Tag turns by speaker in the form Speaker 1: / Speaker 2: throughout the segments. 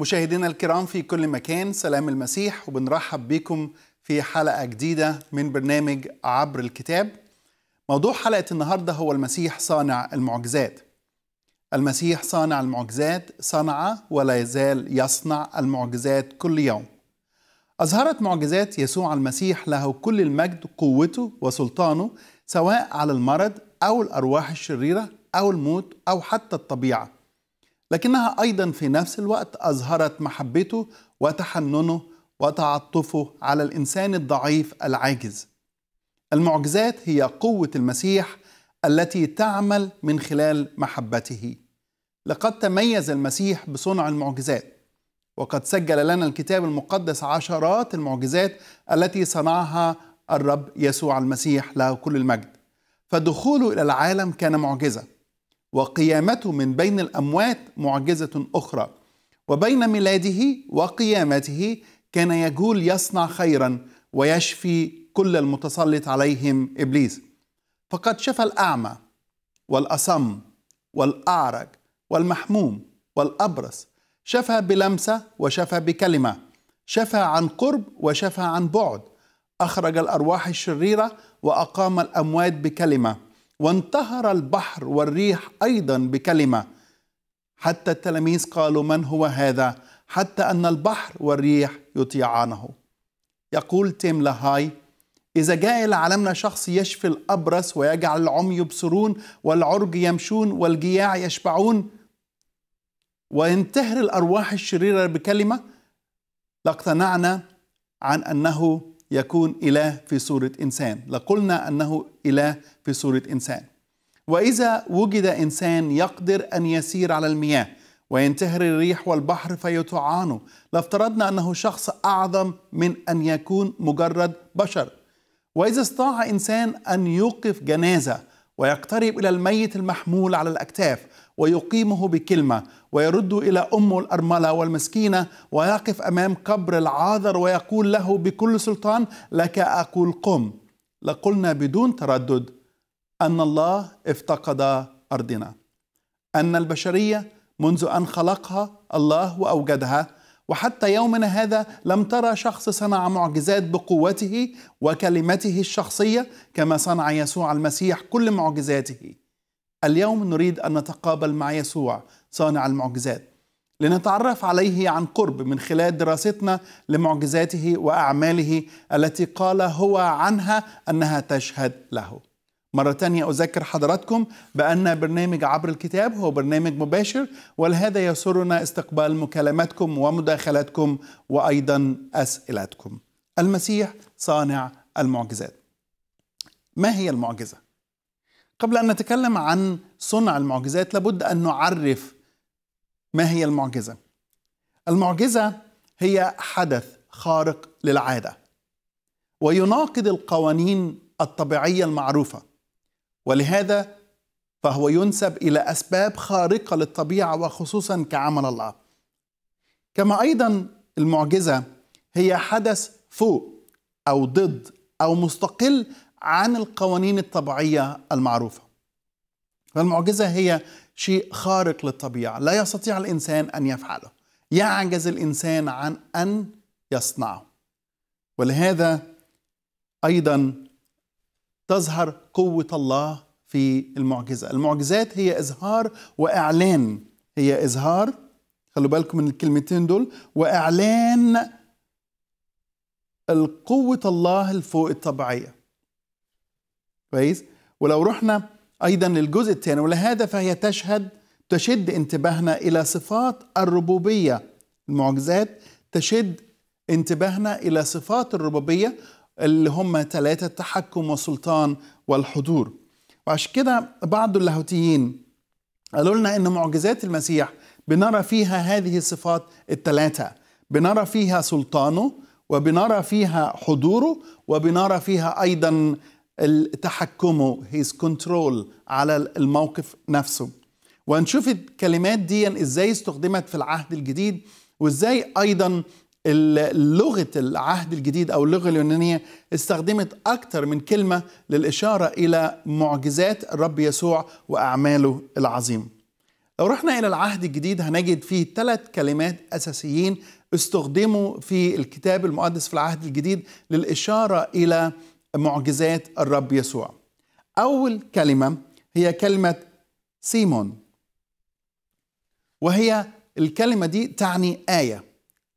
Speaker 1: مشاهدينا الكرام في كل مكان سلام المسيح وبنرحب بكم في حلقة جديدة من برنامج عبر الكتاب موضوع حلقة النهاردة هو المسيح صانع المعجزات المسيح صانع المعجزات صنع ولا يزال يصنع المعجزات كل يوم أظهرت معجزات يسوع المسيح له كل المجد قوته وسلطانه سواء على المرض أو الأرواح الشريرة أو الموت أو حتى الطبيعة لكنها أيضا في نفس الوقت أظهرت محبته وتحننه وتعطفه على الإنسان الضعيف العاجز المعجزات هي قوة المسيح التي تعمل من خلال محبته لقد تميز المسيح بصنع المعجزات وقد سجل لنا الكتاب المقدس عشرات المعجزات التي صنعها الرب يسوع المسيح له كل المجد فدخوله الى العالم كان معجزه وقيامته من بين الأموات معجزة أخرى وبين ميلاده وقيامته كان يجول يصنع خيرا ويشفي كل المتسلط عليهم إبليس فقد شفى الأعمى والأصم والأعرج والمحموم والأبرص شفى بلمسة وشفى بكلمة شفى عن قرب وشفى عن بعد أخرج الأرواح الشريرة وأقام الأموات بكلمة وانتهر البحر والريح أيضا بكلمة حتى التلاميذ قالوا من هو هذا حتى أن البحر والريح يطيعانه يقول تيم لاهاي إذا جاء إلى عالمنا شخص يشفي الأبرص ويجعل العمي يبصرون والعرج يمشون والجياع يشبعون وينتهر الأرواح الشريرة بكلمة لاقتنعنا عن أنه يكون إله في صورة إنسان لقلنا أنه إله في صورة إنسان وإذا وجد إنسان يقدر أن يسير على المياه وينتهر الريح والبحر فيطعانه لافترضنا أنه شخص أعظم من أن يكون مجرد بشر وإذا استطاع إنسان أن يوقف جنازة ويقترب إلى الميت المحمول على الأكتاف ويقيمه بكلمة ويرد إلى أمه الأرملة والمسكينة ويقف أمام قبر العاذر ويقول له بكل سلطان لك أقول قم لقلنا بدون تردد أن الله افتقد أرضنا أن البشرية منذ أن خلقها الله وأوجدها وحتى يومنا هذا لم ترى شخص صنع معجزات بقوته وكلمته الشخصيه كما صنع يسوع المسيح كل معجزاته اليوم نريد أن نتقابل مع يسوع صانع المعجزات لنتعرف عليه عن قرب من خلال دراستنا لمعجزاته وأعماله التي قال هو عنها أنها تشهد له مرة تانية أذكر حضراتكم بأن برنامج عبر الكتاب هو برنامج مباشر ولهذا يسرنا استقبال مكالماتكم ومداخلاتكم وأيضا أسئلتكم المسيح صانع المعجزات ما هي المعجزه قبل أن نتكلم عن صنع المعجزات لابد أن نعرف ما هي المعجزة المعجزة هي حدث خارق للعادة ويناقض القوانين الطبيعية المعروفة ولهذا فهو ينسب إلى أسباب خارقة للطبيعة وخصوصا كعمل الله كما أيضا المعجزة هي حدث فوق أو ضد أو مستقل عن القوانين الطبيعية المعروفة فالمعجزة هي شيء خارق للطبيعة لا يستطيع الإنسان أن يفعله يعجز الإنسان عن أن يصنعه ولهذا أيضا تظهر قوة الله في المعجزة المعجزات هي إظهار وإعلان هي إظهار خلوا بالكم من الكلمتين دول وإعلان القوة الله الفوق الطبيعية كويس ولو رحنا ايضا للجزء الثاني ولهذا فهي تشهد تشد انتباهنا الى صفات الربوبيه المعجزات تشد انتباهنا الى صفات الربوبيه اللي هم ثلاثه التحكم والسلطان والحضور وعشان كده بعض اللاهوتيين قالوا لنا ان معجزات المسيح بنرى فيها هذه الصفات الثلاثه بنرى فيها سلطانه وبنرى فيها حضوره وبنرى فيها ايضا تحكمه هيز كنترول على الموقف نفسه وهنشوف الكلمات دي ازاي استخدمت في العهد الجديد وازاي ايضا لغه العهد الجديد او اللغه اليونانيه استخدمت اكثر من كلمه للاشاره الى معجزات الرب يسوع واعماله العظيمه. لو رحنا الى العهد الجديد هنجد فيه ثلاث كلمات اساسيين استخدموا في الكتاب المقدس في العهد الجديد للاشاره الى معجزات الرب يسوع أول كلمة هي كلمة سيمون وهي الكلمة دي تعني آية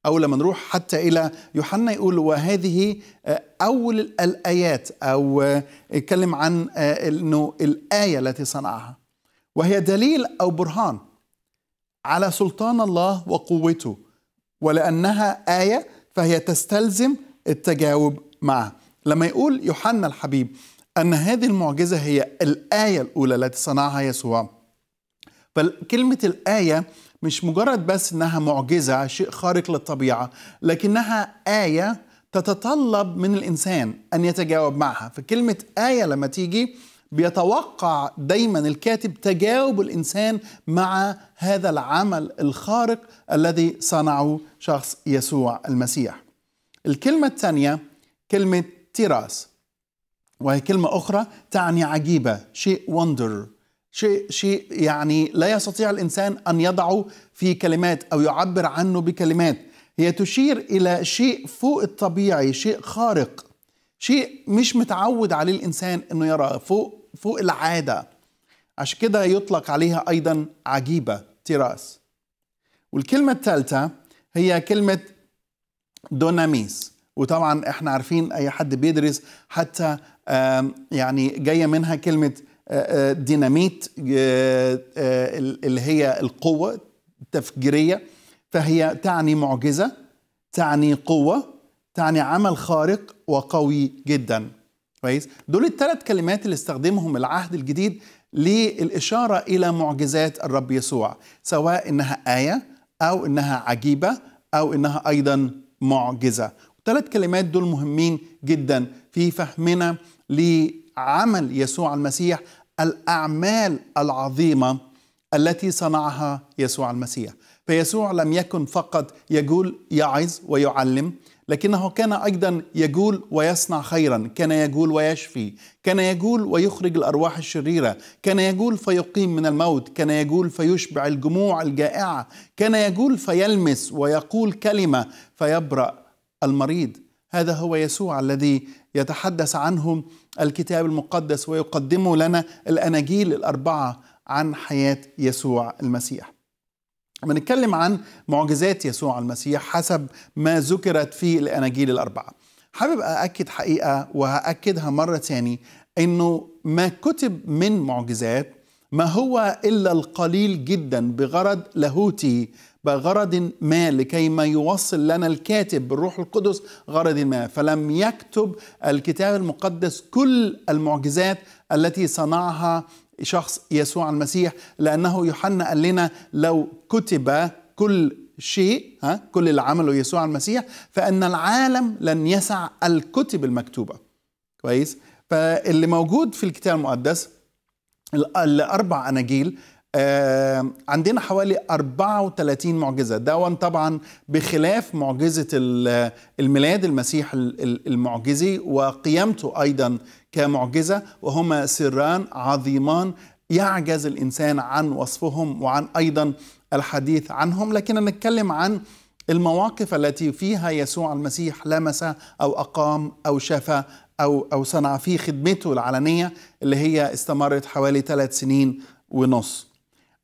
Speaker 1: أو لما نروح حتى إلى يوحنا يقول وهذه آه، أول الآيات أو آه، يتكلم عن آه، أنه الآية التي صنعها وهي دليل أو برهان على سلطان الله وقوته ولأنها آية فهي تستلزم التجاوب معه لما يقول يوحنا الحبيب أن هذه المعجزة هي الآية الأولى التي صنعها يسوع فكلمة الآية مش مجرد بس إنها معجزة شيء خارق للطبيعة لكنها آية تتطلب من الإنسان أن يتجاوب معها فكلمة آية لما تيجي بيتوقع دايما الكاتب تجاوب الانسان مع هذا العمل الخارق الذي صنعه شخص يسوع المسيح. الكلمه الثانيه كلمه تراث وهي كلمة أخرى تعني عجيبة شيء وندر شيء شيء يعني لا يستطيع الإنسان أن يضعه في كلمات أو يعبر عنه بكلمات هي تشير إلى شيء فوق الطبيعي شيء خارق شيء مش متعود عليه الإنسان أنه يرى فوق فوق العادة عشان كده يطلق عليها أيضا عجيبة تراث والكلمة الثالثة هي كلمة دوناميس وطبعا احنا عارفين اي حد بيدرس حتى يعني جايه منها كلمه ديناميت اللي هي القوه التفجيريه فهي تعني معجزه تعني قوه تعني عمل خارق وقوي جدا كويس دول الثلاث كلمات اللي استخدمهم العهد الجديد للاشاره الى معجزات الرب يسوع سواء انها ايه او انها عجيبه او انها ايضا معجزه ثلاث كلمات دول مهمين جدا في فهمنا لعمل يسوع المسيح الأعمال العظيمة التي صنعها يسوع المسيح فيسوع لم يكن فقط يقول يعظ ويعلم لكنه كان أيضا يقول ويصنع خيرا كان يقول ويشفي كان يقول ويخرج الأرواح الشريرة كان يقول فيقيم من الموت كان يقول فيشبع الجموع الجائعة كان يقول فيلمس ويقول كلمة فيبرأ المريض هذا هو يسوع الذي يتحدث عنه الكتاب المقدس ويقدمه لنا الاناجيل الاربعه عن حياه يسوع المسيح. بنتكلم نتكلم عن معجزات يسوع المسيح حسب ما ذكرت في الاناجيل الاربعه. حابب أأكد حقيقة وهأكدها مرة ثانية إنه ما كتب من معجزات ما هو إلا القليل جدا بغرض لاهوتي بغرض ما لكي ما يوصل لنا الكاتب بالروح القدس غرض ما فلم يكتب الكتاب المقدس كل المعجزات التي صنعها شخص يسوع المسيح لأنه يوحنا قال لنا لو كتب كل شيء ها كل اللي عمله يسوع المسيح فإن العالم لن يسع الكتب المكتوبة كويس فاللي موجود في الكتاب المقدس الأربع أناجيل عندنا حوالي 34 معجزة ده طبعا بخلاف معجزة الميلاد المسيح المعجزي وقيامته أيضا كمعجزة وهما سران عظيمان يعجز الإنسان عن وصفهم وعن أيضا الحديث عنهم لكن نتكلم عن المواقف التي فيها يسوع المسيح لمس أو أقام أو شفى أو أو صنع في خدمته العلنية اللي هي استمرت حوالي ثلاث سنين ونص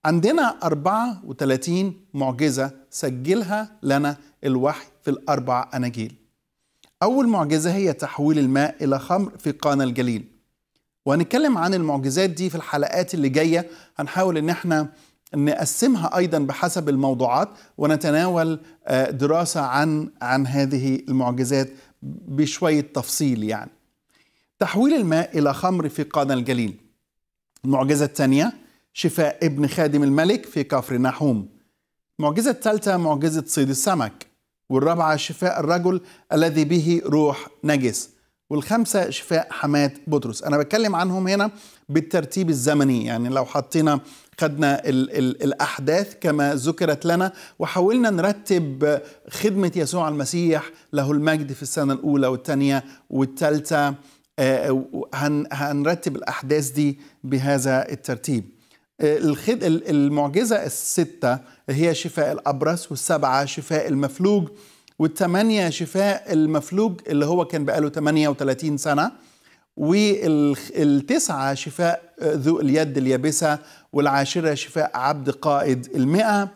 Speaker 1: عندنا 34 معجزة سجلها لنا الوحي في الأربع أناجيل أول معجزة هي تحويل الماء إلى خمر في قانا الجليل وهنتكلم عن المعجزات دي في الحلقات اللي جاية هنحاول إن احنا نقسمها أيضا بحسب الموضوعات ونتناول آه، دراسة عن عن هذه المعجزات بشوية تفصيل يعني تحويل الماء إلى خمر في قانا الجليل المعجزة الثانية شفاء ابن خادم الملك في كفر نحوم المعجزة الثالثة معجزة صيد السمك والرابعة شفاء الرجل الذي به روح نجس والخمسة شفاء حماة بطرس أنا بتكلم عنهم هنا بالترتيب الزمني يعني لو حطينا خدنا الـ الـ الأحداث كما ذكرت لنا وحاولنا نرتب خدمة يسوع المسيح له المجد في السنة الأولى والثانية والثالثة آه، هنرتب الأحداث دي بهذا الترتيب الخد... المعجزة الستة هي شفاء الأبرص والسبعة شفاء المفلوج والثمانية شفاء المفلوج اللي هو كان بقاله 38 سنة والتسعة شفاء ذو اليد اليابسة والعاشرة شفاء عبد قائد المئة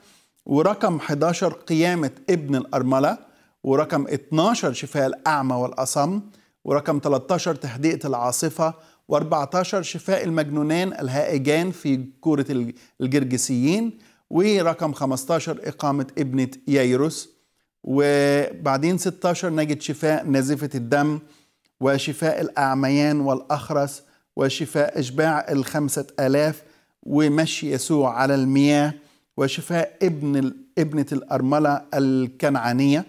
Speaker 1: ورقم 11 قيامة ابن الأرملة ورقم 12 شفاء الأعمى والأصم ورقم 13 تهدئة العاصفة و14 شفاء المجنونان الهائجان في كورة الجرجسيين ورقم 15 إقامة ابنة ييروس وبعدين 16 نجد شفاء نازفة الدم وشفاء الأعميان والأخرس وشفاء إشباع الخمسة آلاف ومشي يسوع على المياه وشفاء ابن ابنة الأرملة الكنعانية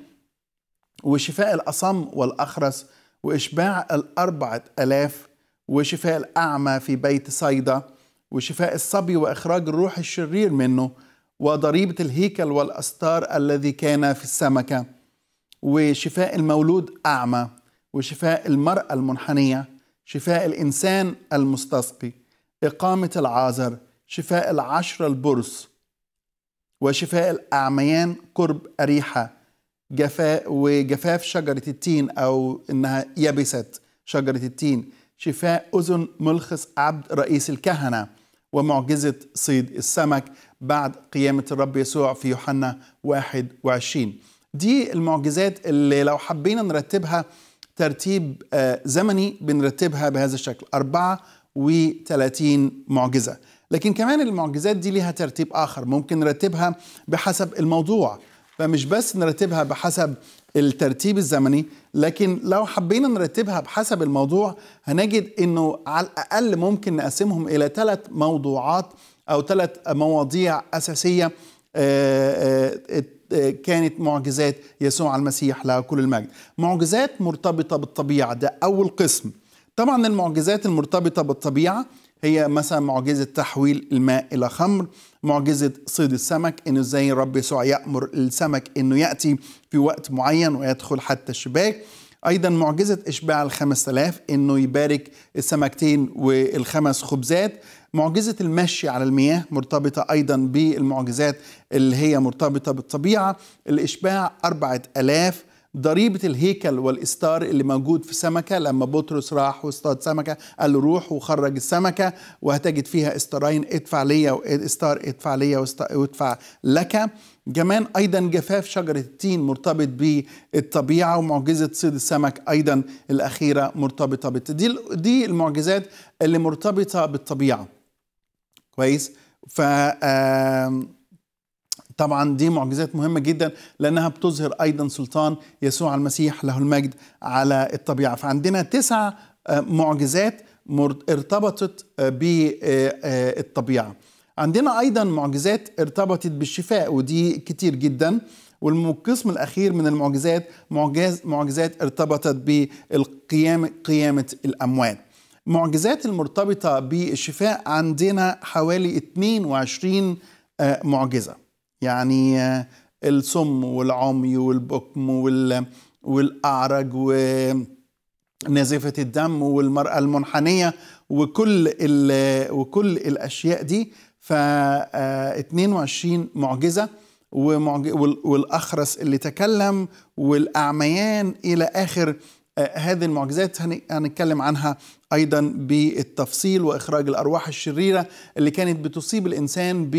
Speaker 1: وشفاء الأصم والأخرس وإشباع الأربعة آلاف وشفاء الأعمى في بيت صيدا وشفاء الصبي وإخراج الروح الشرير منه وضريبة الهيكل والأستار الذي كان في السمكة وشفاء المولود أعمى وشفاء المرأة المنحنية شفاء الإنسان المستسقي إقامة العازر شفاء العشر البرص وشفاء الأعميان قرب أريحة جفاء وجفاف شجرة التين أو إنها يبست شجرة التين شفاء أذن ملخص عبد رئيس الكهنة ومعجزة صيد السمك بعد قيامة الرب يسوع في يوحنا 21 دي المعجزات اللي لو حبينا نرتبها ترتيب آه، زمني بنرتبها بهذا الشكل 34 معجزة لكن كمان المعجزات دي ليها ترتيب آخر ممكن نرتبها بحسب الموضوع فمش بس نرتبها بحسب الترتيب الزمني لكن لو حبينا نرتبها بحسب الموضوع هنجد انه على الاقل ممكن نقسمهم الى ثلاث موضوعات او ثلاث مواضيع اساسيه آه، آه، آه، كانت معجزات يسوع المسيح لها كل المجد معجزات مرتبطه بالطبيعه ده اول قسم طبعا المعجزات المرتبطه بالطبيعه هي مثلا معجزة تحويل الماء إلى خمر معجزة صيد السمك إنه إزاي رب يسوع يأمر السمك إنه يأتي في وقت معين ويدخل حتى الشباك أيضا معجزة إشباع الخمس آلاف إنه يبارك السمكتين والخمس خبزات معجزة المشي على المياه مرتبطة أيضا بالمعجزات اللي هي مرتبطة بالطبيعة الإشباع أربعة آلاف ضريبه الهيكل والاستار اللي موجود في السمكه لما بطرس راح واصطاد سمكه قال له روح وخرج السمكه وهتجد فيها استارين ادفع ليا واستار ادفع ليا وادفع لك كمان ايضا جفاف شجره التين مرتبط بالطبيعه ومعجزه صيد السمك ايضا الاخيره مرتبطه بالتدي دي المعجزات اللي مرتبطه بالطبيعه كويس ف طبعا دي معجزات مهمة جدا لأنها بتظهر أيضا سلطان يسوع المسيح له المجد على الطبيعة فعندنا تسع آه، معجزات ارتبطت آه، بالطبيعة آه، عندنا أيضا معجزات ارتبطت بالشفاء ودي كتير جدا والقسم الأخير من المعجزات معجز معجزات ارتبطت بالقيامة قيامة الأموات معجزات المرتبطة بالشفاء عندنا حوالي 22 معجزة يعني آه, السم والعمي والبكم والأعرج ونزفة الدم والمرأة المنحنية وكل وكل الأشياء دي ف 22 آه, معجزة والأخرس اللي تكلم والأعميان إلى آخر آه, هذه المعجزات هنتكلم عنها ايضا بالتفصيل واخراج الارواح الشريره اللي كانت بتصيب الانسان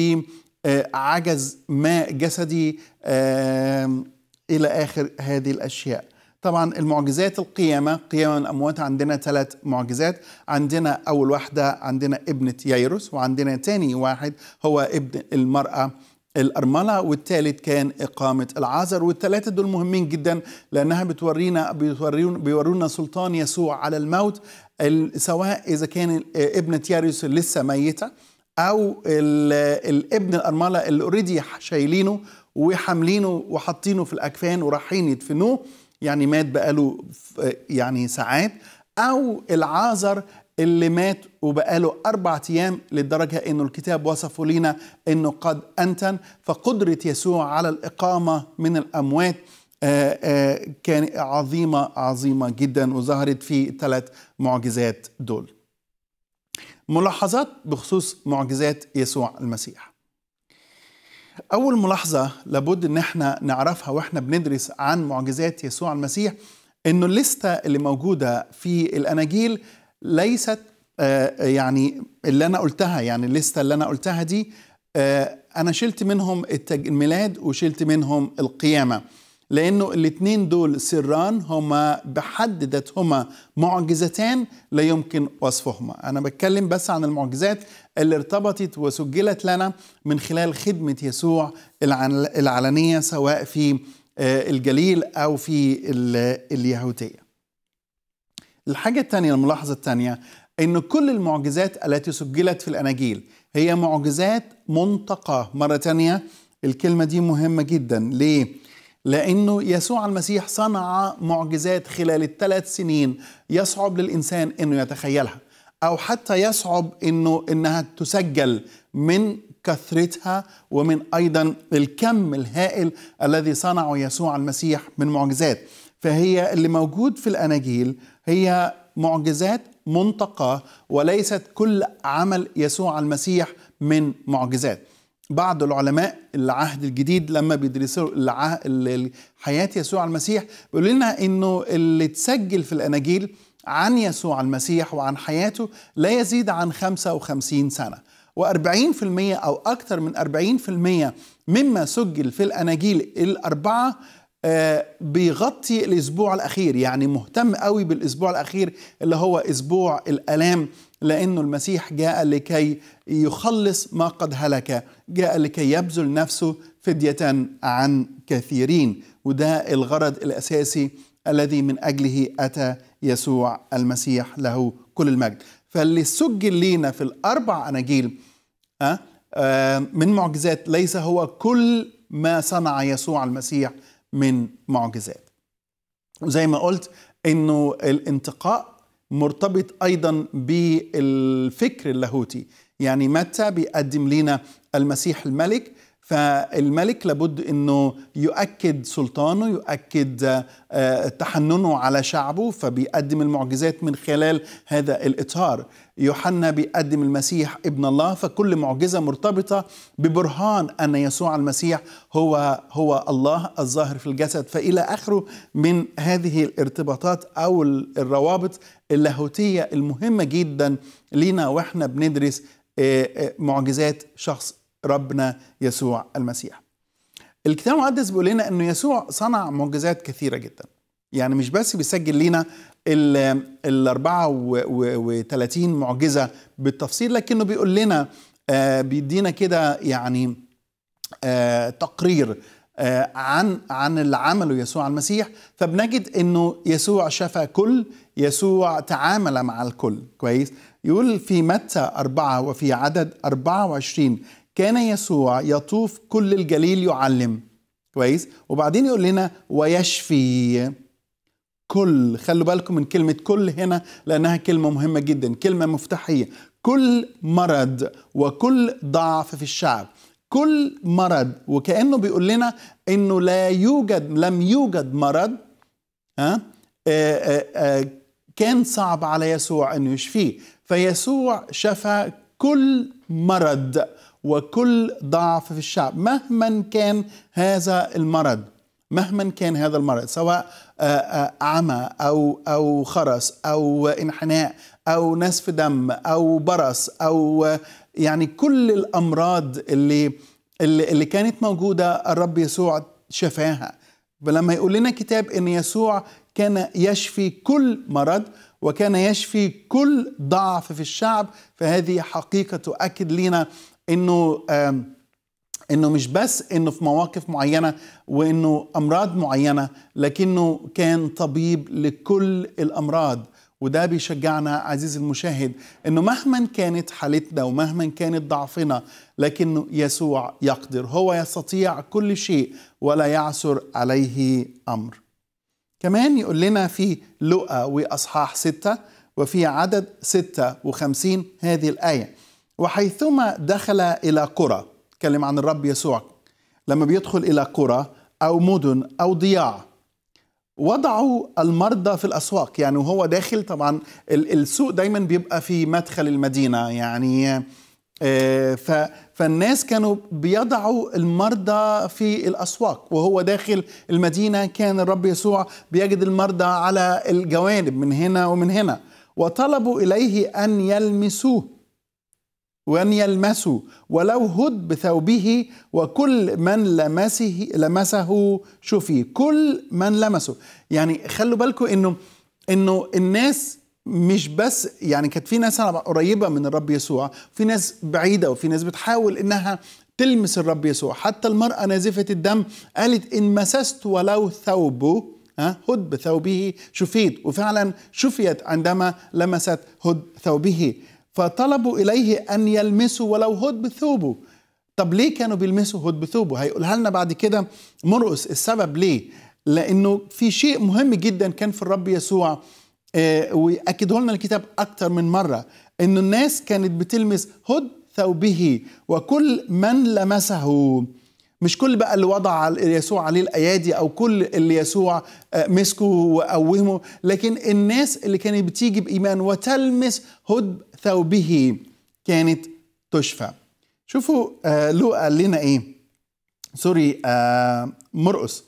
Speaker 1: آه، عجز ماء جسدي إلى آخر هذه الأشياء طبعا المعجزات القيامة قيامة الأموات عندنا ثلاث معجزات عندنا أول واحدة عندنا ابنة ييروس وعندنا تاني واحد هو ابن المرأة الأرملة والثالث كان إقامة العذر والثلاثة دول مهمين جدا لأنها بتورينا بيورونا بيورونا سلطان يسوع على الموت سواء إذا كان ابنة ياريوس لسه ميتة او الابن الارمله اللي اوريدي شايلينه وحاملينه وحاطينه في الاكفان ورايحين يدفنوه يعني مات بقاله يعني ساعات او العازر اللي مات وبقاله أربعة أيام للدرجة أنه الكتاب وصفه لنا أنه قد أنتن فقدرة يسوع على الإقامة من الأموات آه، آه، كان عظيمة عظيمة جدا وظهرت في ثلاث معجزات دول ملاحظات بخصوص معجزات يسوع المسيح أول ملاحظة لابد إن احنا نعرفها واحنا بندرس عن معجزات يسوع المسيح إنه الليستة اللي موجودة في الأناجيل ليست آه, آه، يعني اللي أنا قلتها يعني الليستة اللي أنا قلتها دي آه أنا شلت منهم الميلاد وشلت منهم القيامة لانه الاثنين دول سران هما بحد ذاتهما معجزتان لا يمكن وصفهما انا بتكلم بس عن المعجزات اللي ارتبطت وسجلت لنا من خلال خدمه يسوع العلنيه سواء في آه، الجليل او في اليهوديه الحاجه الثانيه الملاحظه الثانيه ان كل المعجزات التي سجلت في الاناجيل هي معجزات منتقاه مره ثانيه الكلمه دي مهمه جدا ليه لأنه يسوع المسيح صنع معجزات خلال الثلاث سنين يصعب للإنسان أنه يتخيلها أو حتى يصعب أنه أنها تسجل من كثرتها ومن أيضا الكم الهائل الذي صنعه يسوع المسيح من معجزات فهي اللي موجود في الأناجيل هي معجزات منطقة وليست كل عمل يسوع المسيح من معجزات بعض العلماء العهد الجديد لما بيدرسوا حياة يسوع المسيح بيقول لنا انه اللي اتسجل في الاناجيل عن يسوع المسيح وعن حياته لا يزيد عن 55 سنة و40% أو أكثر من 40% مما سجل في الأناجيل الأربعة بيغطي الاسبوع الاخير يعني مهتم قوي بالاسبوع الاخير اللي هو اسبوع الالام لانه المسيح جاء لكي يخلص ما قد هلك جاء لكي يبذل نفسه فديه عن كثيرين وده الغرض الاساسي الذي من اجله اتى يسوع المسيح له كل المجد فاللي سجل لنا في الاربع اناجيل آه، آه، من معجزات ليس هو كل ما صنع يسوع المسيح من معجزات وزي ما قلت انه الانتقاء مرتبط ايضا بالفكر اللاهوتي يعني متى بيقدم لنا المسيح الملك فالملك لابد انه يؤكد سلطانه يؤكد آه، تحننه على شعبه فبيقدم المعجزات من خلال هذا الاطار يوحنا بيقدم المسيح ابن الله فكل معجزه مرتبطه ببرهان ان يسوع المسيح هو هو الله الظاهر في الجسد فالى اخره من هذه الارتباطات او الروابط اللاهوتيه المهمه جدا لينا واحنا بندرس آه، آه، معجزات شخص ربنا يسوع المسيح الكتاب المقدس بيقول لنا انه يسوع صنع معجزات كثيره جدا يعني مش بس بيسجل لنا ال 34 معجزه بالتفصيل لكنه بيقول لنا آه بيدينا كده يعني آه تقرير آه عن عن اللي عمله يسوع المسيح فبنجد انه يسوع شفى كل يسوع تعامل مع الكل كويس يقول في متى أربعة وفي عدد 24 كان يسوع يطوف كل الجليل يعلم كويس وبعدين يقول لنا ويشفي كل خلوا بالكم من كلمة كل هنا لأنها كلمة مهمة جدا كلمة مفتاحية كل مرض وكل ضعف في الشعب كل مرض وكأنه بيقول لنا أنه لا يوجد لم يوجد مرض ها آه، آه، آه، كان صعب على يسوع أنه يشفيه فيسوع شفى كل مرض وكل ضعف في الشعب مهما كان هذا المرض مهما كان هذا المرض سواء آه، آه، عمى او او خرس او انحناء او نسف دم او برص او يعني كل الامراض اللي اللي كانت موجوده الرب يسوع شفاها لما يقول لنا كتاب ان يسوع كان يشفي كل مرض وكان يشفي كل ضعف في الشعب فهذه حقيقه تؤكد لنا انه انه مش بس انه في مواقف معينه وانه امراض معينه لكنه كان طبيب لكل الامراض وده بيشجعنا عزيزي المشاهد انه مهما كانت حالتنا ومهما كانت ضعفنا لكن يسوع يقدر هو يستطيع كل شيء ولا يعثر عليه امر كمان يقول لنا في لقا واصحاح ستة وفي عدد 56 هذه الايه وحيثما دخل إلى قرى تكلم عن الرب يسوع لما بيدخل إلى قرى أو مدن أو ضياع وضعوا المرضى في الأسواق يعني وهو داخل طبعا السوق دايما بيبقى في مدخل المدينة يعني آه، فالناس كانوا بيضعوا المرضى في الأسواق وهو داخل المدينة كان الرب يسوع بيجد المرضى على الجوانب من هنا ومن هنا وطلبوا إليه أن يلمسوه وأن يلمسوا ولو هد بثوبه وكل من لمسه لمسه شفي كل من لمسه يعني خلوا بالكم إنه إنه الناس مش بس يعني كانت في ناس قريبة من الرب يسوع في ناس بعيدة وفي ناس بتحاول إنها تلمس الرب يسوع حتى المرأة نازفة الدم قالت إن مسست ولو ثوبه هد بثوبه شفيت وفعلا شفيت عندما لمست هد ثوبه فطلبوا إليه أن يلمسوا ولو هد بثوبه طب ليه كانوا بيلمسوا هد بثوبه هيقولها لنا بعد كده مرقس السبب ليه لأنه في شيء مهم جدا كان في الرب يسوع آه، وأكده لنا الكتاب أكتر من مرة أن الناس كانت بتلمس هد ثوبه وكل من لمسه مش كل بقى اللي وضع يسوع عليه الايادي او كل اللي يسوع آه، مسكه وقومه لكن الناس اللي كانت بتيجي بايمان وتلمس هد ثوبه به كانت تشفى شوفوا آه لوقا قال لنا إيه سوري آه مرقس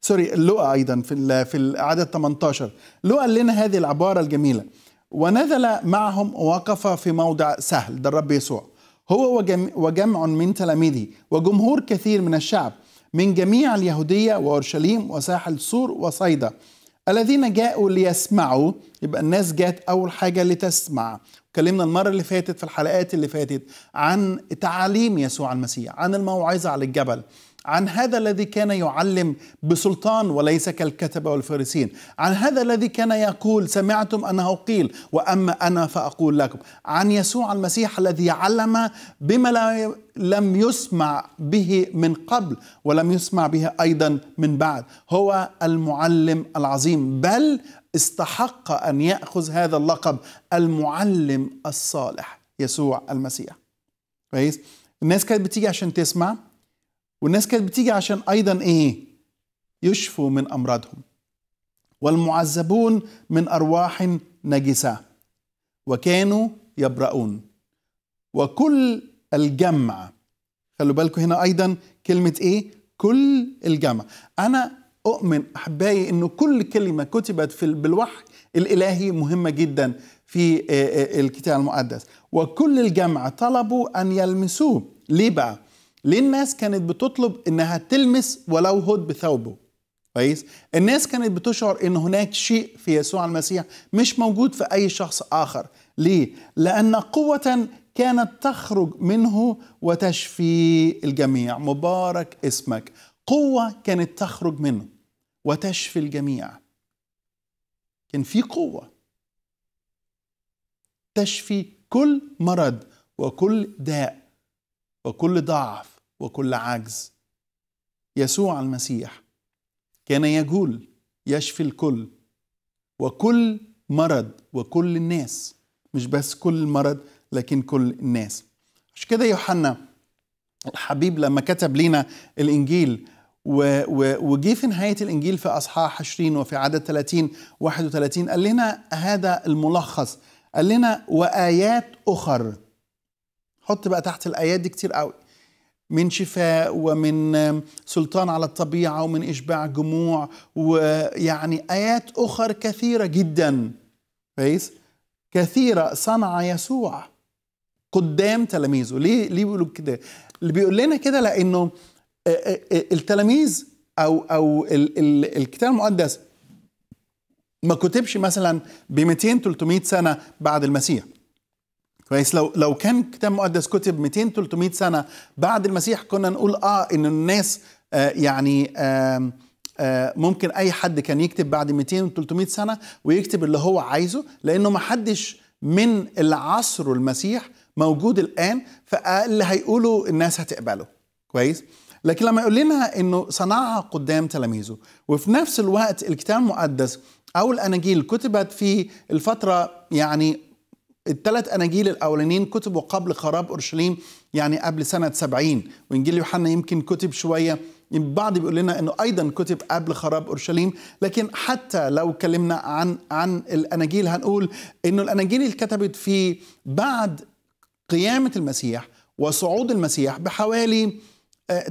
Speaker 1: سوري لوقا أيضا في في العدد 18 لوقا قال لنا هذه العبارة الجميلة ونزل معهم ووقف في موضع سهل ده الرب يسوع هو وجمع من تلاميذه وجمهور كثير من الشعب من جميع اليهودية وأورشليم وساحل سور وصيدا الذين جاءوا ليسمعوا يبقى الناس جات أول حاجة لتسمع اتكلمنا المرة اللي فاتت في الحلقات اللي فاتت عن تعاليم يسوع المسيح عن الموعظة على الجبل عن هذا الذي كان يعلم بسلطان وليس كالكتبة والفارسين عن هذا الذي كان يقول سمعتم أنه قيل وأما أنا فأقول لكم عن يسوع المسيح الذي علم بما لم يسمع به من قبل ولم يسمع به أيضا من بعد هو المعلم العظيم بل استحق أن يأخذ هذا اللقب المعلم الصالح يسوع المسيح كويس الناس كانت بتيجي عشان تسمع والناس كانت بتيجي عشان أيضا إيه يشفوا من أمراضهم والمعذبون من أرواح نجسة وكانوا يبرؤون وكل الجمع خلوا بالكم هنا أيضا كلمة إيه كل الجمع أنا أؤمن أحبائي أنه كل كلمة كتبت في بالوحي الإلهي مهمة جدا في الكتاب المقدس وكل الجمع طلبوا أن يلمسوه ليه بقى؟ ليه الناس كانت بتطلب انها تلمس ولو هد بثوبه كويس الناس كانت بتشعر ان هناك شيء في يسوع المسيح مش موجود في اي شخص اخر ليه لان قوه كانت تخرج منه وتشفي الجميع مبارك اسمك قوه كانت تخرج منه وتشفي الجميع كان في قوه تشفي كل مرض وكل داء وكل ضعف وكل عجز يسوع المسيح كان يجول يشفي الكل وكل مرض وكل الناس مش بس كل مرض لكن كل الناس عشان كده يوحنا الحبيب لما كتب لنا الانجيل وجي في نهايه الانجيل في اصحاح 20 وفي عدد 30 31 قال لنا هذا الملخص قال لنا وايات اخر حط بقى تحت الايات دي كتير قوي من شفاء ومن سلطان على الطبيعة ومن إشباع جموع ويعني آيات أخر كثيرة جدا كويس كثيرة صنع يسوع قدام تلاميذه ليه ليه بيقولوا كده اللي بيقول لنا كده لأنه آه، آه، آه، التلاميذ أو أو الكتاب المقدس ما كتبش مثلا ب 200 300 سنة بعد المسيح كويس لو لو كان كتاب مقدس كتب 200 300 سنه بعد المسيح كنا نقول اه ان الناس آه يعني آه آه ممكن اي حد كان يكتب بعد 200 300 سنه ويكتب اللي هو عايزه لانه ما حدش من العصر المسيح موجود الان فاللي هيقوله الناس هتقبله كويس لكن لما يقول لنا انه صنعها قدام تلاميذه وفي نفس الوقت الكتاب المقدس او الاناجيل كتبت في الفتره يعني الثلاث اناجيل الاولانيين كتبوا قبل خراب اورشليم يعني قبل سنه 70 وانجيل يوحنا يمكن كتب شويه البعض بيقول لنا انه ايضا كتب قبل خراب اورشليم لكن حتى لو اتكلمنا عن عن الاناجيل هنقول انه الاناجيل اللي كتبت في بعد قيامه المسيح وصعود المسيح بحوالي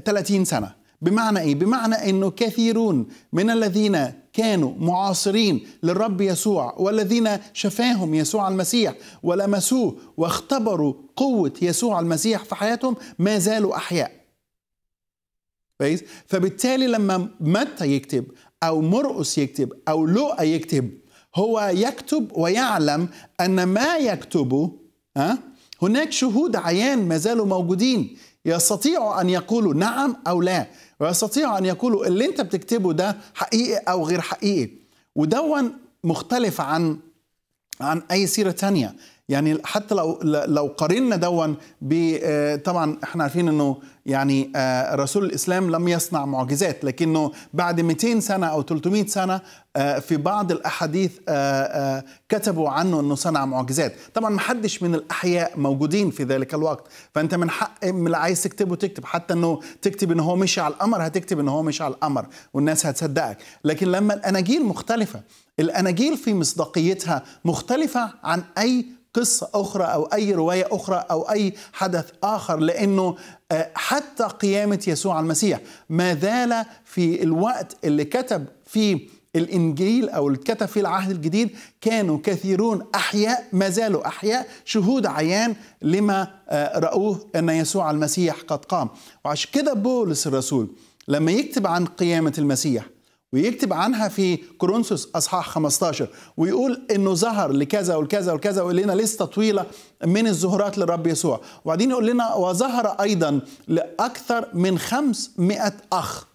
Speaker 1: 30 آه، سنه بمعنى ايه بمعنى انه كثيرون من الذين كانوا معاصرين للرب يسوع والذين شفاهم يسوع المسيح ولمسوه واختبروا قوة يسوع المسيح في حياتهم ما زالوا أحياء كويس فبالتالي لما متى يكتب أو مرقس يكتب أو لوقا يكتب هو يكتب ويعلم أن ما يكتبه ها هناك شهود عيان ما زالوا موجودين يستطيعوا أن يقولوا نعم أو لا ويستطيعوا أن يقولوا اللي أنت بتكتبه ده حقيقي أو غير حقيقي ودون مختلف عن عن اي سيره ثانيه يعني حتى لو لو قارنا دون ب آه، طبعا احنا عارفين انه يعني آه، رسول الاسلام لم يصنع معجزات لكنه بعد 200 سنه او 300 سنه آه، في بعض الاحاديث كتبوا عنه انه صنع معجزات طبعا ما حدش من الاحياء موجودين في ذلك الوقت فانت من حق من اللي عايز تكتبه تكتب حتى انه تكتب انه هو مشي على القمر هتكتب انه هو مشي على القمر والناس هتصدقك لكن لما الاناجيل مختلفه الأناجيل في مصداقيتها مختلفة عن أي قصة أخرى أو أي رواية أخرى أو أي حدث آخر لأنه آه، حتى قيامة يسوع المسيح ما زال في الوقت اللي كتب فيه الانجيل او الكتب في العهد الجديد كانوا كثيرون احياء ما زالوا احياء شهود عيان لما آه، راوه ان يسوع المسيح قد قام وعشان كده بولس الرسول لما يكتب عن قيامه المسيح ويكتب عنها في كورنثوس اصحاح 15 ويقول انه ظهر لكذا والكذا والكذا ويقول لنا لسه طويله من الظهورات للرب يسوع وبعدين يقول لنا وظهر ايضا لاكثر من 500 اخ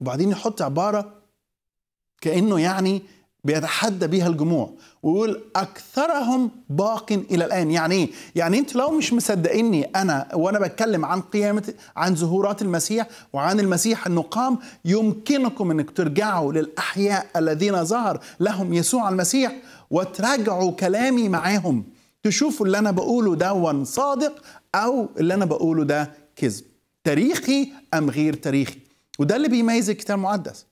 Speaker 1: وبعدين يحط عباره كانه يعني بيتحدى بها الجموع ويقول اكثرهم باق الى الان يعني ايه يعني انت لو مش مصدقيني انا وانا بتكلم عن قيامه عن ظهورات المسيح وعن المسيح انه قام يمكنكم انك ترجعوا للاحياء الذين ظهر لهم يسوع المسيح وتراجعوا كلامي معاهم تشوفوا اللي انا بقوله ده صادق او اللي انا بقوله ده كذب تاريخي ام غير تاريخي وده اللي بيميز الكتاب المقدس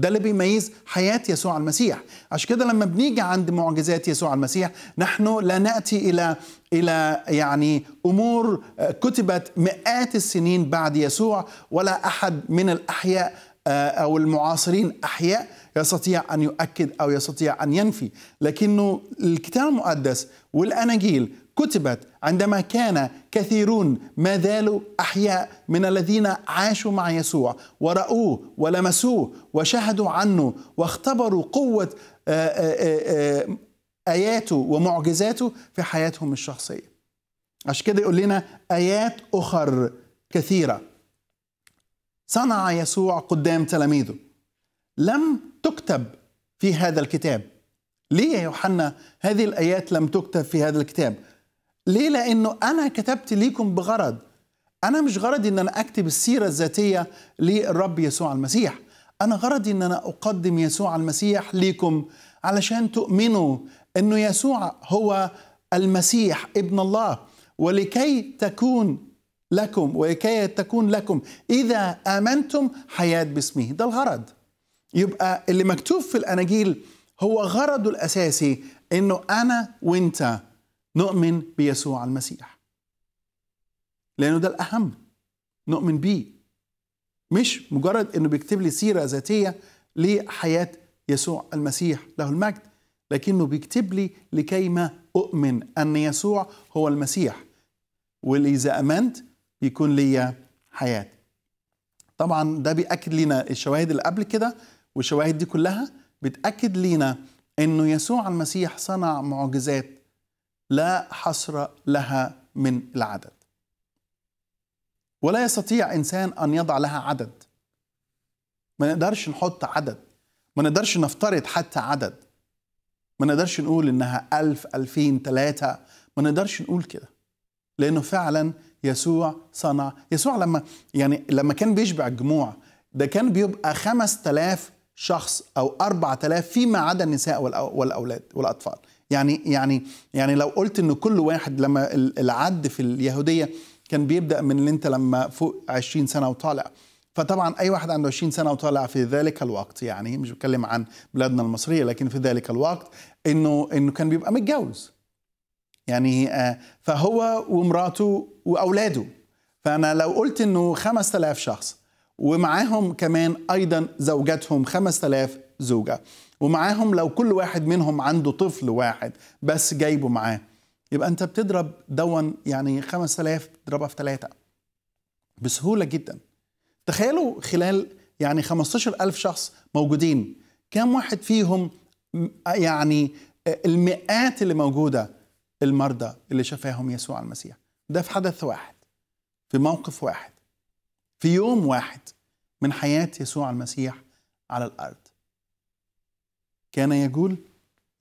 Speaker 1: ده اللي بيميز حياة يسوع المسيح عشان كده لما بنيجي عند معجزات يسوع المسيح نحن لا نأتي إلى إلى يعني أمور آه، كتبت مئات السنين بعد يسوع ولا أحد من الأحياء آه، أو المعاصرين أحياء يستطيع أن يؤكد أو يستطيع أن ينفي لكنه الكتاب المقدس والأناجيل كتبت عندما كان كثيرون ما زالوا احياء من الذين عاشوا مع يسوع ورأوه ولمسوه وشهدوا عنه واختبروا قوه آه، آه، آه، اياته ومعجزاته في حياتهم الشخصيه. عشان كده يقول لنا ايات اخر كثيره صنع يسوع قدام تلاميذه لم تكتب في هذا الكتاب. ليه يا يوحنا هذه الايات لم تكتب في هذا الكتاب؟ ليه لانه انا كتبت ليكم بغرض انا مش غرضي ان انا اكتب السيره الذاتيه للرب يسوع المسيح انا غرضي ان انا اقدم يسوع المسيح ليكم علشان تؤمنوا انه يسوع هو المسيح ابن الله ولكي تكون لكم ولكي تكون لكم اذا امنتم حياه باسمه ده الغرض يبقى اللي مكتوب في الاناجيل هو غرضه الاساسي انه انا وانت نؤمن بيسوع المسيح لأنه ده الأهم نؤمن بيه مش مجرد أنه بيكتب لي سيرة ذاتية لحياة يسوع المسيح له المجد لكنه بيكتب لي لكيما أؤمن أن يسوع هو المسيح وإذا آمنت يكون لي حياة طبعا ده بيأكد لنا الشواهد اللي قبل كده والشواهد دي كلها بتأكد لنا أنه يسوع المسيح صنع معجزات لا حصر لها من العدد ولا يستطيع انسان ان يضع لها عدد ما نقدرش نحط عدد ما نقدرش نفترض حتى عدد ما نقدرش نقول انها ألف ألفين ثلاثة ما نقدرش نقول كده لأنه فعلا يسوع صنع يسوع لما يعني لما كان بيشبع الجموع ده كان بيبقى خمس تلاف شخص أو أربع تلاف فيما عدا النساء والأولاد والأطفال يعني يعني يعني لو قلت ان كل واحد لما العد في اليهوديه كان بيبدا من اللي انت لما فوق 20 سنه وطالع فطبعا اي واحد عنده 20 سنه وطالع في ذلك الوقت يعني مش بتكلم عن بلادنا المصريه لكن في ذلك الوقت انه انه كان بيبقى متجوز يعني آه، فهو ومراته واولاده فانا لو قلت انه 5000 شخص ومعاهم كمان ايضا زوجاتهم 5000 زوجه ومعاهم لو كل واحد منهم عنده طفل واحد بس جايبه معاه يبقى انت بتضرب دون يعني 5000 تضربها في 3 بسهوله جدا تخيلوا خلال يعني 15000 شخص موجودين كم واحد فيهم يعني المئات اللي موجوده المرضى اللي شفاهم يسوع المسيح ده في حدث واحد في موقف واحد في يوم واحد من حياه يسوع المسيح على الارض كان يقول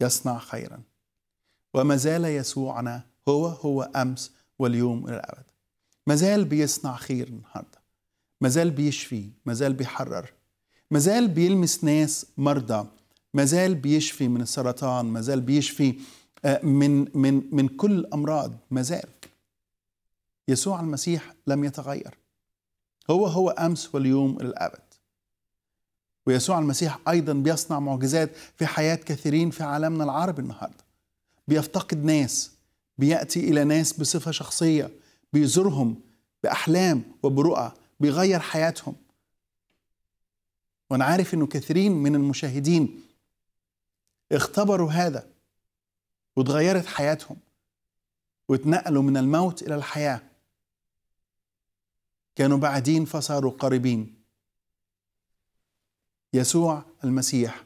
Speaker 1: يصنع خيرا وما زال يسوعنا هو هو أمس واليوم إلى الأبد ما زال بيصنع خير النهاردة ما زال بيشفي ما زال بيحرر ما زال بيلمس ناس مرضى ما زال بيشفي من السرطان ما زال بيشفي آه، من من من كل الأمراض ما زال يسوع المسيح لم يتغير هو هو أمس واليوم إلى الأبد ويسوع المسيح أيضا بيصنع معجزات في حياة كثيرين في عالمنا العربي النهاردة بيفتقد ناس بيأتي إلى ناس بصفة شخصية بيزورهم بأحلام وبرؤى بيغير حياتهم وأنا عارف إنه كثيرين من المشاهدين اختبروا هذا وتغيرت حياتهم وتنقلوا من الموت إلى الحياة كانوا بعدين فصاروا قريبين يسوع المسيح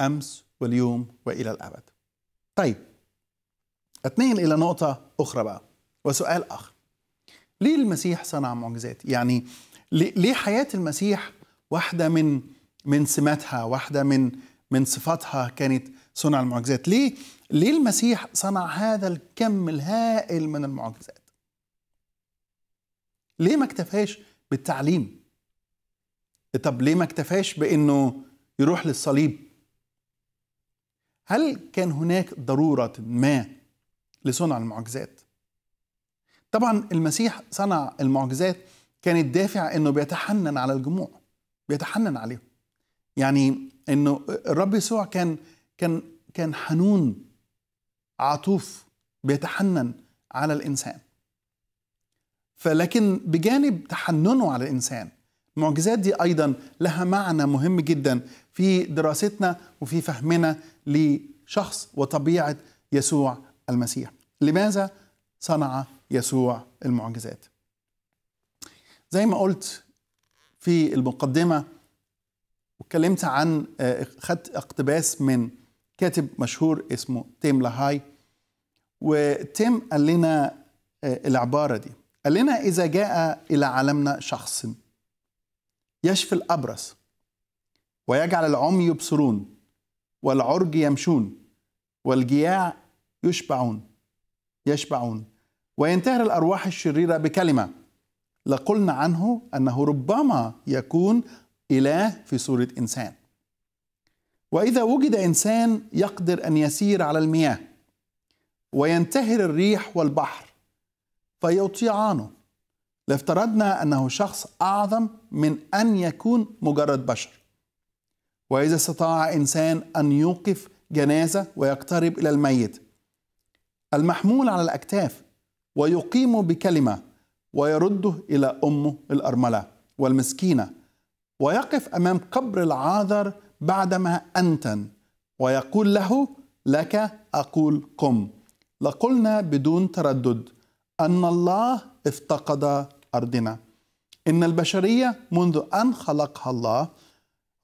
Speaker 1: امس واليوم والى الابد. طيب اتنقل الى نقطه اخرى بقى وسؤال اخر. ليه المسيح صنع معجزات؟ يعني ليه حياه المسيح واحده من من سماتها، واحده من من صفاتها كانت صنع المعجزات؟ ليه ليه المسيح صنع هذا الكم الهائل من المعجزات؟ ليه ما اكتفاش بالتعليم؟ طب ليه ما اكتفاش بانه يروح للصليب هل كان هناك ضروره ما لصنع المعجزات طبعا المسيح صنع المعجزات كان الدافع انه بيتحنن على الجموع بيتحنن عليهم يعني انه الرب يسوع كان كان كان حنون عطوف بيتحنن على الانسان فلكن بجانب تحننه على الانسان المعجزات دي ايضا لها معنى مهم جدا في دراستنا وفي فهمنا لشخص وطبيعه يسوع المسيح. لماذا صنع يسوع المعجزات؟ زي ما قلت في المقدمه واتكلمت عن آه، خدت اقتباس من كاتب مشهور اسمه تيم لاهاي وتيم قال لنا آه، العباره دي قال لنا اذا جاء الى عالمنا شخص يشفي الأبرص ويجعل العمي يبصرون والعرج يمشون والجياع يشبعون يشبعون وينتهر الأرواح الشريرة بكلمة لقلنا عنه أنه ربما يكون إله في صورة إنسان وإذا وجد إنسان يقدر أن يسير على المياه وينتهر الريح والبحر فيطيعانه لافترضنا أنه شخص أعظم من أن يكون مجرد بشر وإذا استطاع إنسان أن يوقف جنازة ويقترب إلى الميت المحمول على الأكتاف ويقيم بكلمة ويرده إلى أمه الأرملة والمسكينة ويقف أمام قبر العاذر بعدما أنتن ويقول له لك أقول قم لقلنا بدون تردد أن الله افتقد أرضنا إن البشرية منذ أن خلقها الله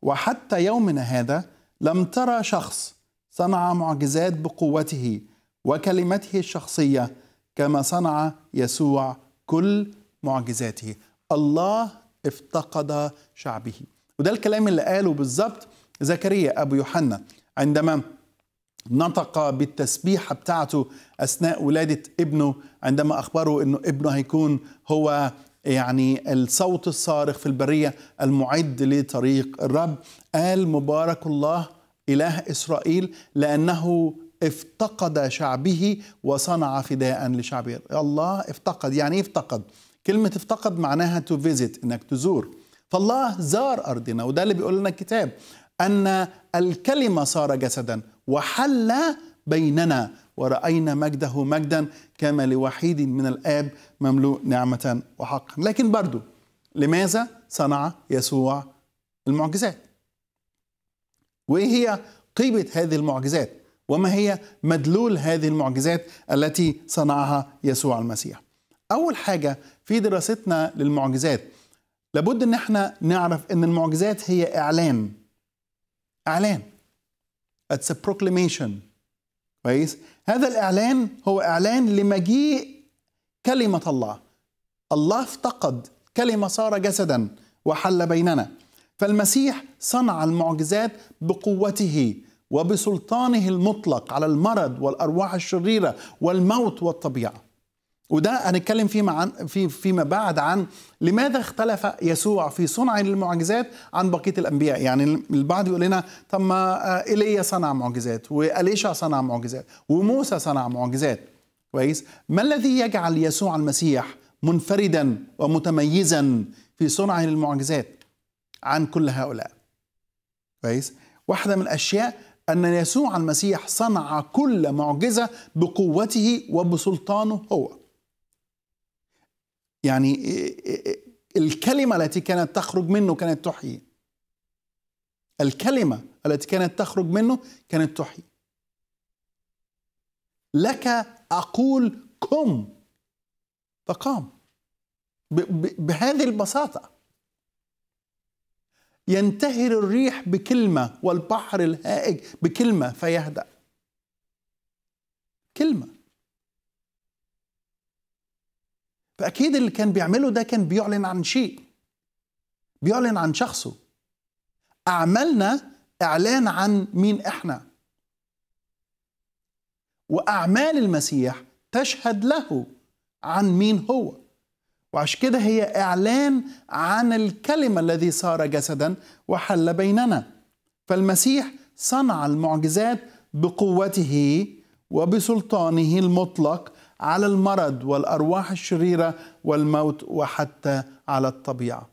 Speaker 1: وحتى يومنا هذا لم ترى شخص صنع معجزات بقوته وكلمته الشخصية كما صنع يسوع كل معجزاته الله افتقد شعبه وده الكلام اللي قاله بالظبط زكريا أبو يوحنا عندما نطق بالتسبيحة بتاعته أثناء ولادة ابنه عندما أخبره أنه ابنه هيكون هو يعني الصوت الصارخ في البرية المعد لطريق الرب قال مبارك الله إله إسرائيل لأنه افتقد شعبه وصنع فداء لشعبه الله افتقد يعني ايه افتقد كلمة افتقد معناها تو فيزيت انك تزور فالله زار أرضنا وده اللي بيقول لنا الكتاب ان الكلمه صار جسدا وحل بيننا ورأينا مجده مجدا كما لوحيد من الآب مملوء نعمة وحقا لكن برضو لماذا صنع يسوع المعجزات وإيه هي قيمة هذه المعجزات وما هي مدلول هذه المعجزات التي صنعها يسوع المسيح أول حاجة في دراستنا للمعجزات لابد أن احنا نعرف أن المعجزات هي إعلان اعلان اتس بروكليميشن كويس هذا الاعلان هو اعلان لمجيء كلمه الله الله افتقد كلمه صار جسدا وحل بيننا فالمسيح صنع المعجزات بقوته وبسلطانه المطلق على المرض والارواح الشريره والموت والطبيعه وده هنتكلم فيما عن في فيما بعد عن لماذا اختلف يسوع في صنع المعجزات عن بقيه الانبياء يعني البعض يقول لنا طب ما ايليا آه، صنع معجزات واليشا صنع معجزات وموسى صنع معجزات كويس ما الذي يجعل يسوع المسيح منفردا ومتميزا في صنعه المعجزات عن كل هؤلاء كويس واحده من الاشياء ان يسوع المسيح صنع كل معجزه بقوته وبسلطانه هو يعني الكلمة التي كانت تخرج منه كانت تحيي الكلمة التي كانت تخرج منه كانت تحيي لك أقول قم فقام بهذه البساطة ينتهر الريح بكلمة والبحر الهائج بكلمة فيهدأ كلمة فأكيد اللي كان بيعمله ده كان بيعلن عن شيء بيعلن عن شخصه أعمالنا إعلان عن مين إحنا وأعمال المسيح تشهد له عن مين هو وعشان كده هي إعلان عن الكلمة الذي صار جسدا وحل بيننا فالمسيح صنع المعجزات بقوته وبسلطانه المطلق على المرض والارواح الشريره والموت وحتى على الطبيعه.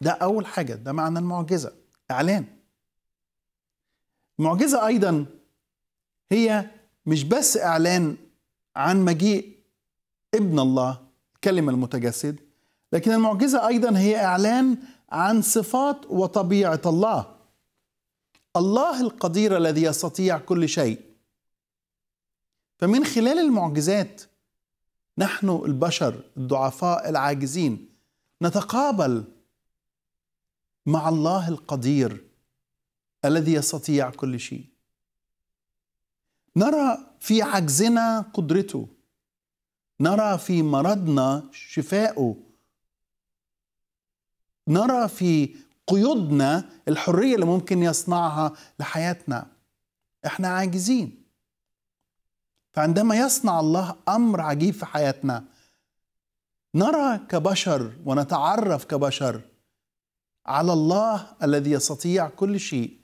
Speaker 1: ده اول حاجه ده معنى المعجزه اعلان. المعجزه ايضا هي مش بس اعلان عن مجيء ابن الله الكلمه المتجسد لكن المعجزه ايضا هي اعلان عن صفات وطبيعه الله. الله القدير الذي يستطيع كل شيء فمن خلال المعجزات نحن البشر الضعفاء العاجزين نتقابل مع الله القدير الذي يستطيع كل شيء نرى في عجزنا قدرته نرى في مرضنا شفاءه نرى في قيودنا الحريه اللي ممكن يصنعها لحياتنا احنا عاجزين فعندما يصنع الله امر عجيب في حياتنا نرى كبشر ونتعرف كبشر على الله الذي يستطيع كل شيء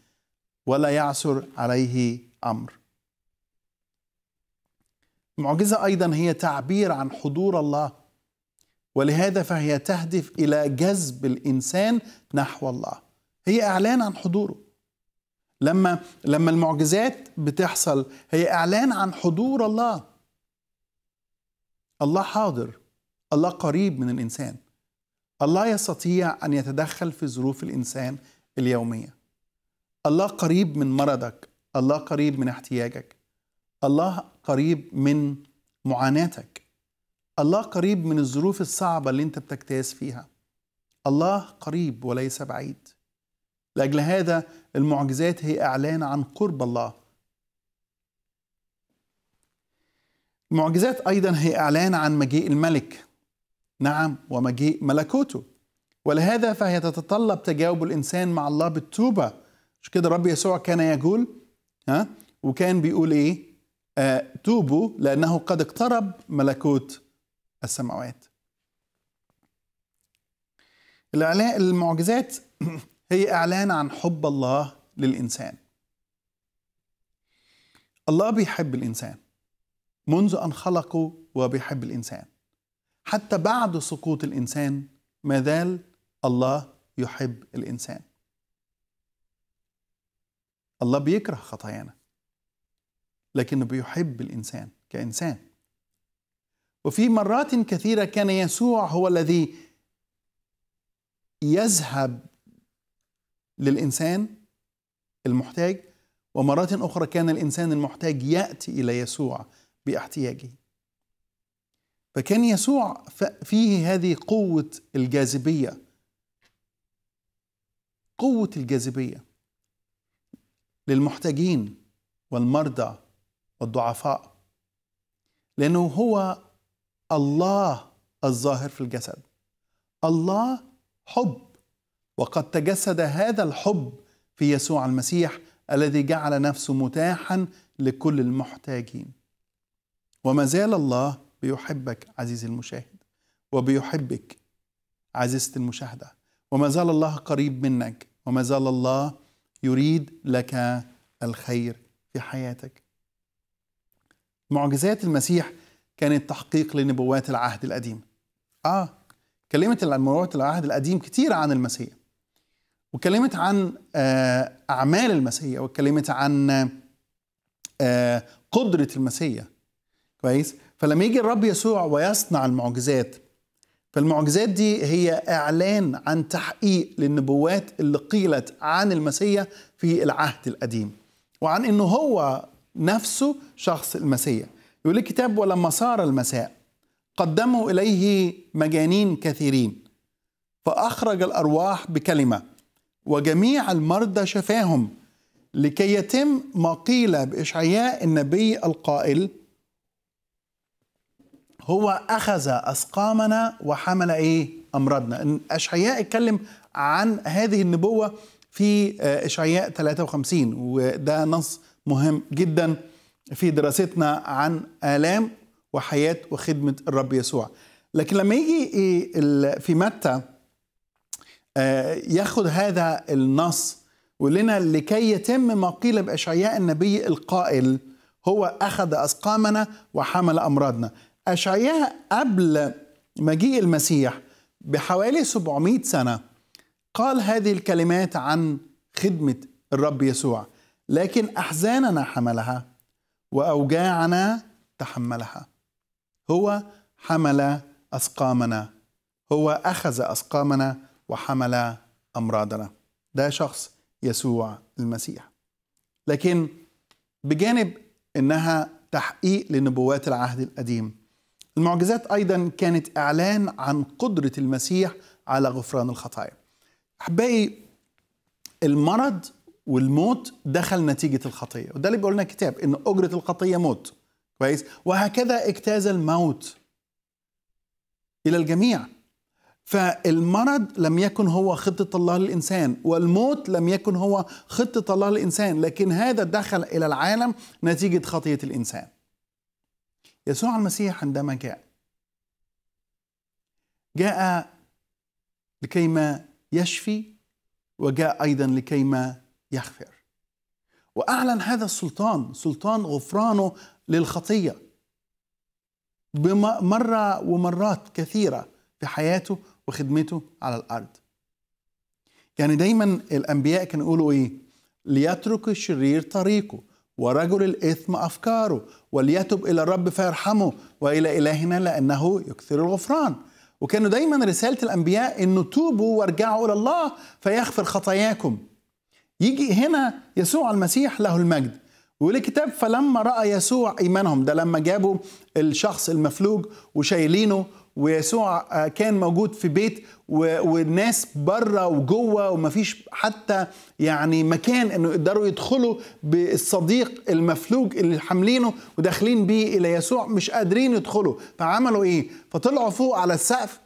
Speaker 1: ولا يعثر عليه امر المعجزه ايضا هي تعبير عن حضور الله ولهذا فهي تهدف الى جذب الانسان نحو الله هي اعلان عن حضوره لما لما المعجزات بتحصل هي اعلان عن حضور الله الله حاضر الله قريب من الانسان الله يستطيع ان يتدخل في ظروف الانسان اليوميه الله قريب من مرضك الله قريب من احتياجك الله قريب من معاناتك الله قريب من الظروف الصعبه اللي انت بتجتاز فيها الله قريب وليس بعيد لاجل هذا المعجزات هي اعلان عن قرب الله المعجزات ايضا هي اعلان عن مجيء الملك نعم ومجيء ملكوته ولهذا فهي تتطلب تجاوب الانسان مع الله بالتوبه مش كده الرب يسوع كان يقول ها وكان بيقول ايه آه توبوا لانه قد اقترب ملكوت السماوات الإعلان المعجزات هي إعلان عن حب الله للإنسان الله بيحب الإنسان منذ أن خلقه وبيحب الإنسان حتى بعد سقوط الإنسان ما زال الله يحب الإنسان الله بيكره خطايانا لكنه بيحب الإنسان كإنسان وفي مرات كثيرة كان يسوع هو الذي يذهب للإنسان المحتاج ومرات أخرى كان الإنسان المحتاج يأتي إلى يسوع باحتياجه فكان يسوع فيه هذه قوة الجاذبية قوة الجاذبية للمحتاجين والمرضى والضعفاء لأنه هو الله الظاهر في الجسد الله حب وقد تجسد هذا الحب في يسوع المسيح الذي جعل نفسه متاحا لكل المحتاجين وما زال الله بيحبك عزيزي المشاهد وبيحبك عزيزتي المشاهدة وما زال الله قريب منك وما زال الله يريد لك الخير في حياتك معجزات المسيح كانت تحقيق لنبوات العهد القديم آه كلمة نبوات العهد القديم كثيره عن المسيح واتكلمت عن آه، أعمال المسيح واتكلمت عن آه، قدرة المسيح كويس فلما يجي الرب يسوع ويصنع المعجزات فالمعجزات دي هي إعلان عن تحقيق للنبوات اللي قيلت عن المسيح في العهد القديم وعن إنه هو نفسه شخص المسيح يقول الكتاب ولما صار المساء قدموا إليه مجانين كثيرين فأخرج الأرواح بكلمة وجميع المرضى شفاهم لكي يتم ما قيل بإشعياء النبي القائل هو أخذ أسقامنا وحمل إيه أمراضنا أشعياء اتكلم عن هذه النبوة في آه، إشعياء 53 وده نص مهم جدا في دراستنا عن آلام وحياة وخدمة الرب يسوع لكن لما يجي إيه في متى آه، ياخذ هذا النص ولنا لكي يتم ما قيل باشعياء النبي القائل هو اخذ اسقامنا وحمل امراضنا اشعياء قبل مجيء المسيح بحوالي 700 سنه قال هذه الكلمات عن خدمه الرب يسوع لكن احزاننا حملها واوجاعنا تحملها هو حمل اسقامنا هو اخذ اسقامنا وحمل امراضنا ده شخص يسوع المسيح لكن بجانب انها تحقيق لنبوات العهد القديم المعجزات ايضا كانت اعلان عن قدره المسيح على غفران الخطايا احبائي المرض والموت دخل نتيجة الخطية وده اللي بيقولنا الكتاب إن أجرة الخطية موت كويس وهكذا اجتاز الموت إلى الجميع فالمرض لم يكن هو خطة الله للإنسان والموت لم يكن هو خطة الله للإنسان لكن هذا دخل إلى العالم نتيجة خطية الإنسان يسوع المسيح عندما جاء جاء لكيما يشفي وجاء أيضا لكيما يغفر وأعلن هذا السلطان سلطان غفرانه للخطية مرة ومرات كثيرة في حياته وخدمته على الارض يعني دايما الانبياء كانوا يقولوا ايه ليترك الشرير طريقه ورجل الاثم افكاره وليتب الى الرب فيرحمه والى الهنا لانه يكثر الغفران وكانوا دايما رساله الانبياء انه توبوا وارجعوا الى الله فيغفر خطاياكم يجي هنا يسوع المسيح له المجد ويقول الكتاب فلما راى يسوع ايمانهم ده لما جابوا الشخص المفلوج وشايلينه ويسوع كان موجود في بيت والناس بره وجوه ومفيش حتى يعني مكان انه يقدروا يدخلوا بالصديق المفلوج اللي حاملينه وداخلين بيه الى يسوع مش قادرين يدخلوا فعملوا ايه؟ فطلعوا فوق على السقف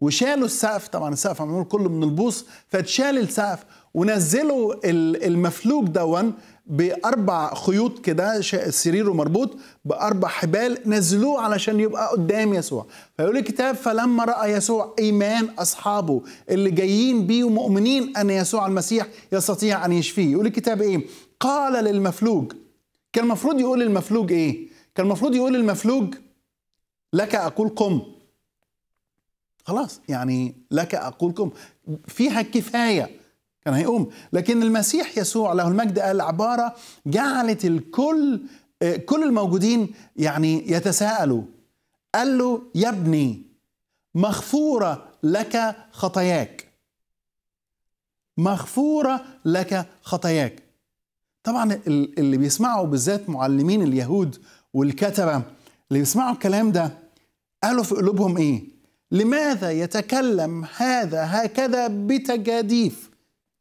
Speaker 1: وشالوا السقف طبعا السقف معمول كله من البوص فتشال السقف ونزلوا المفلوج دون باربع خيوط كده سريره مربوط باربع حبال نزلوه علشان يبقى قدام يسوع فيقول الكتاب فلما راى يسوع ايمان اصحابه اللي جايين بيه ومؤمنين ان يسوع المسيح يستطيع ان يشفيه يقول الكتاب ايه قال للمفلوج كان المفروض يقول للمفلوج ايه كان المفروض يقول للمفلوج لك اقول قم خلاص يعني لك اقول قم فيها كفايه كان هيقوم لكن المسيح يسوع له المجد قال عبارة جعلت الكل آه، كل الموجودين يعني يتساءلوا قال له يا ابني مغفورة لك خطاياك مغفورة لك خطاياك طبعا اللي بيسمعوا بالذات معلمين اليهود والكتبة اللي بيسمعوا الكلام ده قالوا في قلوبهم ايه لماذا يتكلم هذا هكذا بتجاديف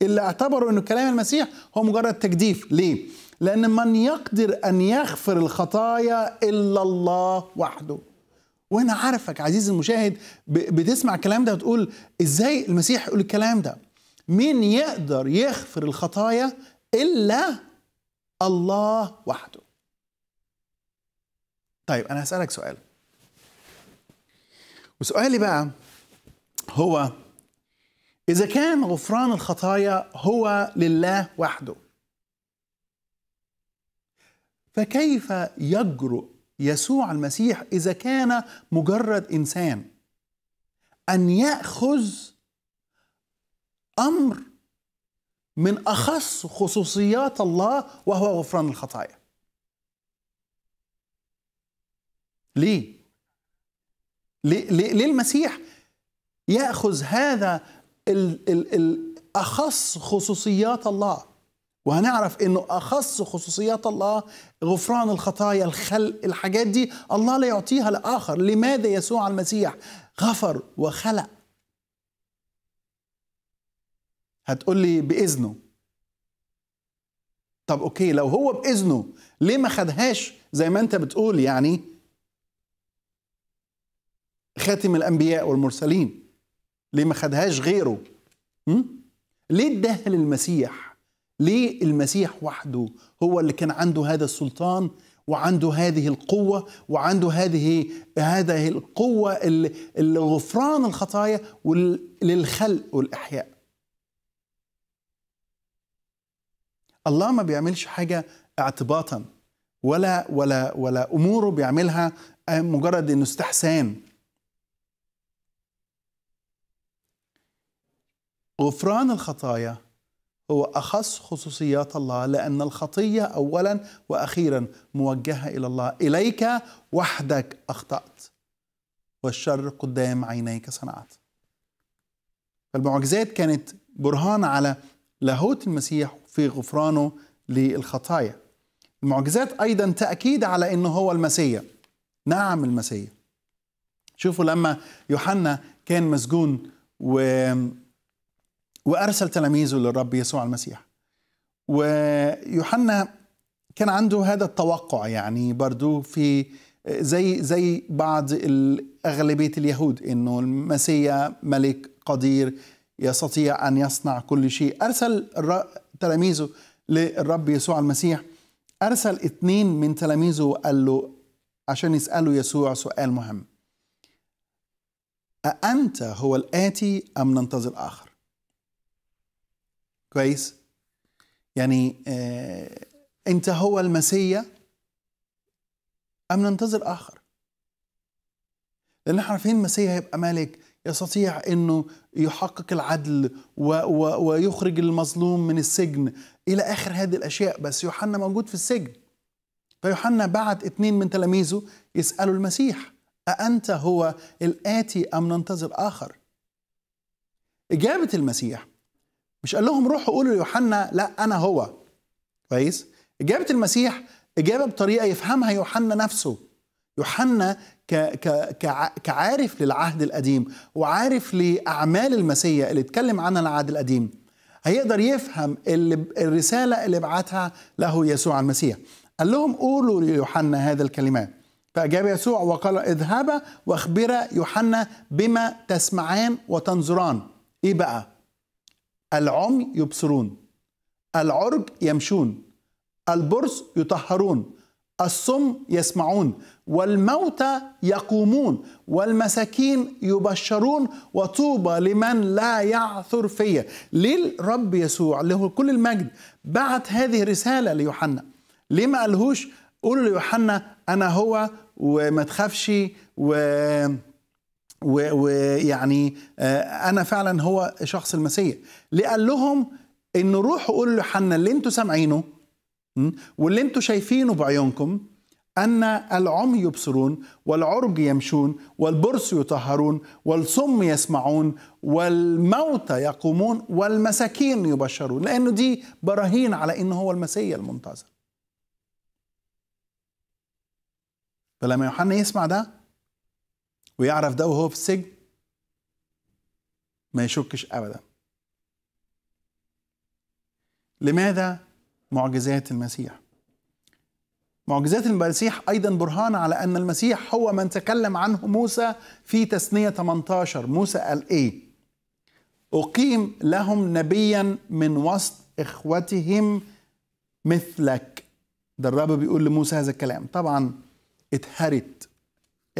Speaker 1: اللي اعتبروا أن كلام المسيح هو مجرد تجديف ليه؟ لأن من يقدر أن يغفر الخطايا إلا الله وحده وأنا عارفك عزيزي المشاهد بتسمع الكلام ده وتقول إزاي المسيح يقول الكلام ده مين يقدر يغفر الخطايا إلا الله وحده طيب أنا هسألك سؤال وسؤالي بقى هو إذا كان غفران الخطايا هو لله وحده فكيف يجرؤ يسوع المسيح إذا كان مجرد إنسان أن يأخذ أمر من أخص خصوصيات الله وهو غفران الخطايا ليه؟ ليه, ليه المسيح يأخذ هذا أخص خصوصيات الله وهنعرف انه اخص خصوصيات الله غفران الخطايا الخلق الحاجات دي الله لا يعطيها لاخر لماذا يسوع المسيح غفر وخلق هتقول لي باذنه طب اوكي لو هو باذنه ليه ما خدهاش زي ما انت بتقول يعني خاتم الانبياء والمرسلين ليه ما خدهاش غيره م? ليه اداها للمسيح ليه المسيح وحده هو اللي كان عنده هذا السلطان وعنده هذه القوة وعنده هذه هذه القوة اللي غفران الخطايا للخلق والإحياء الله ما بيعملش حاجة اعتباطا ولا ولا ولا أموره بيعملها مجرد إنه استحسان غفران الخطايا هو أخص خصوصيات الله لأن الخطية أولا وأخيرا موجهة إلى الله إليك وحدك أخطأت والشر قدام عينيك صنعت فالمعجزات كانت برهان على لاهوت المسيح في غفرانه للخطايا المعجزات أيضا تأكيد على أنه هو المسيح نعم المسيح شوفوا لما يوحنا كان مسجون و وارسل تلاميذه للرب يسوع المسيح ويوحنا كان عنده هذا التوقع يعني برضو في زي زي بعض اغلبيه اليهود انه المسيا ملك قدير يستطيع ان يصنع كل شيء ارسل تلاميذه للرب يسوع المسيح ارسل اثنين من تلاميذه وقال له عشان يسالوا يسوع سؤال مهم أأنت هو الآتي أم ننتظر آخر؟ كويس يعني آه، انت هو المسيا ام ننتظر اخر لان احنا عارفين المسيا هيبقى ملك يستطيع انه يحقق العدل و و ويخرج المظلوم من السجن الى اخر هذه الاشياء بس يوحنا موجود في السجن فيوحنا بعت اتنين من تلاميذه يسالوا المسيح أأنت هو الآتي أم ننتظر آخر؟ إجابة المسيح مش قال لهم روحوا قولوا ليوحنا لا انا هو كويس اجابه المسيح اجابه بطريقه يفهمها يوحنا نفسه يوحنا ك ك كعارف للعهد القديم وعارف لاعمال المسيا اللي اتكلم عنها العهد القديم هيقدر يفهم اللي الرساله اللي بعتها له يسوع المسيح قال لهم قولوا ليوحنا هذا الكلمات فأجاب يسوع وقال اذهبا واخبرا يوحنا بما تسمعان وتنظران إيه بقى؟ العمي يبصرون العرج يمشون البرص يطهرون الصم يسمعون والموتى يقومون والمساكين يبشرون وطوبى لمن لا يعثر فيا ليه الرب يسوع له كل المجد بعت هذه رسالة ليوحنا ليه ما قالهوش قولوا ليوحنا أنا هو وما تخافش و ويعني آه، انا فعلا هو شخص المسيح ليه قال لهم ان روحوا قولوا لحنا اللي انتوا سامعينه واللي انتوا شايفينه بعيونكم ان العمي يبصرون والعرج يمشون والبرص يطهرون والصم يسمعون والموتى يقومون والمساكين يبشرون لانه دي براهين على انه هو المسيح المنتظر فلما يوحنا يسمع ده ويعرف ده وهو في السجن ما يشكش ابدا لماذا معجزات المسيح معجزات المسيح ايضا برهان على ان المسيح هو من تكلم عنه موسى في تثنيه 18 موسى قال ايه اقيم لهم نبيا من وسط اخوتهم مثلك ده الرب بيقول لموسى هذا الكلام طبعا اتهرت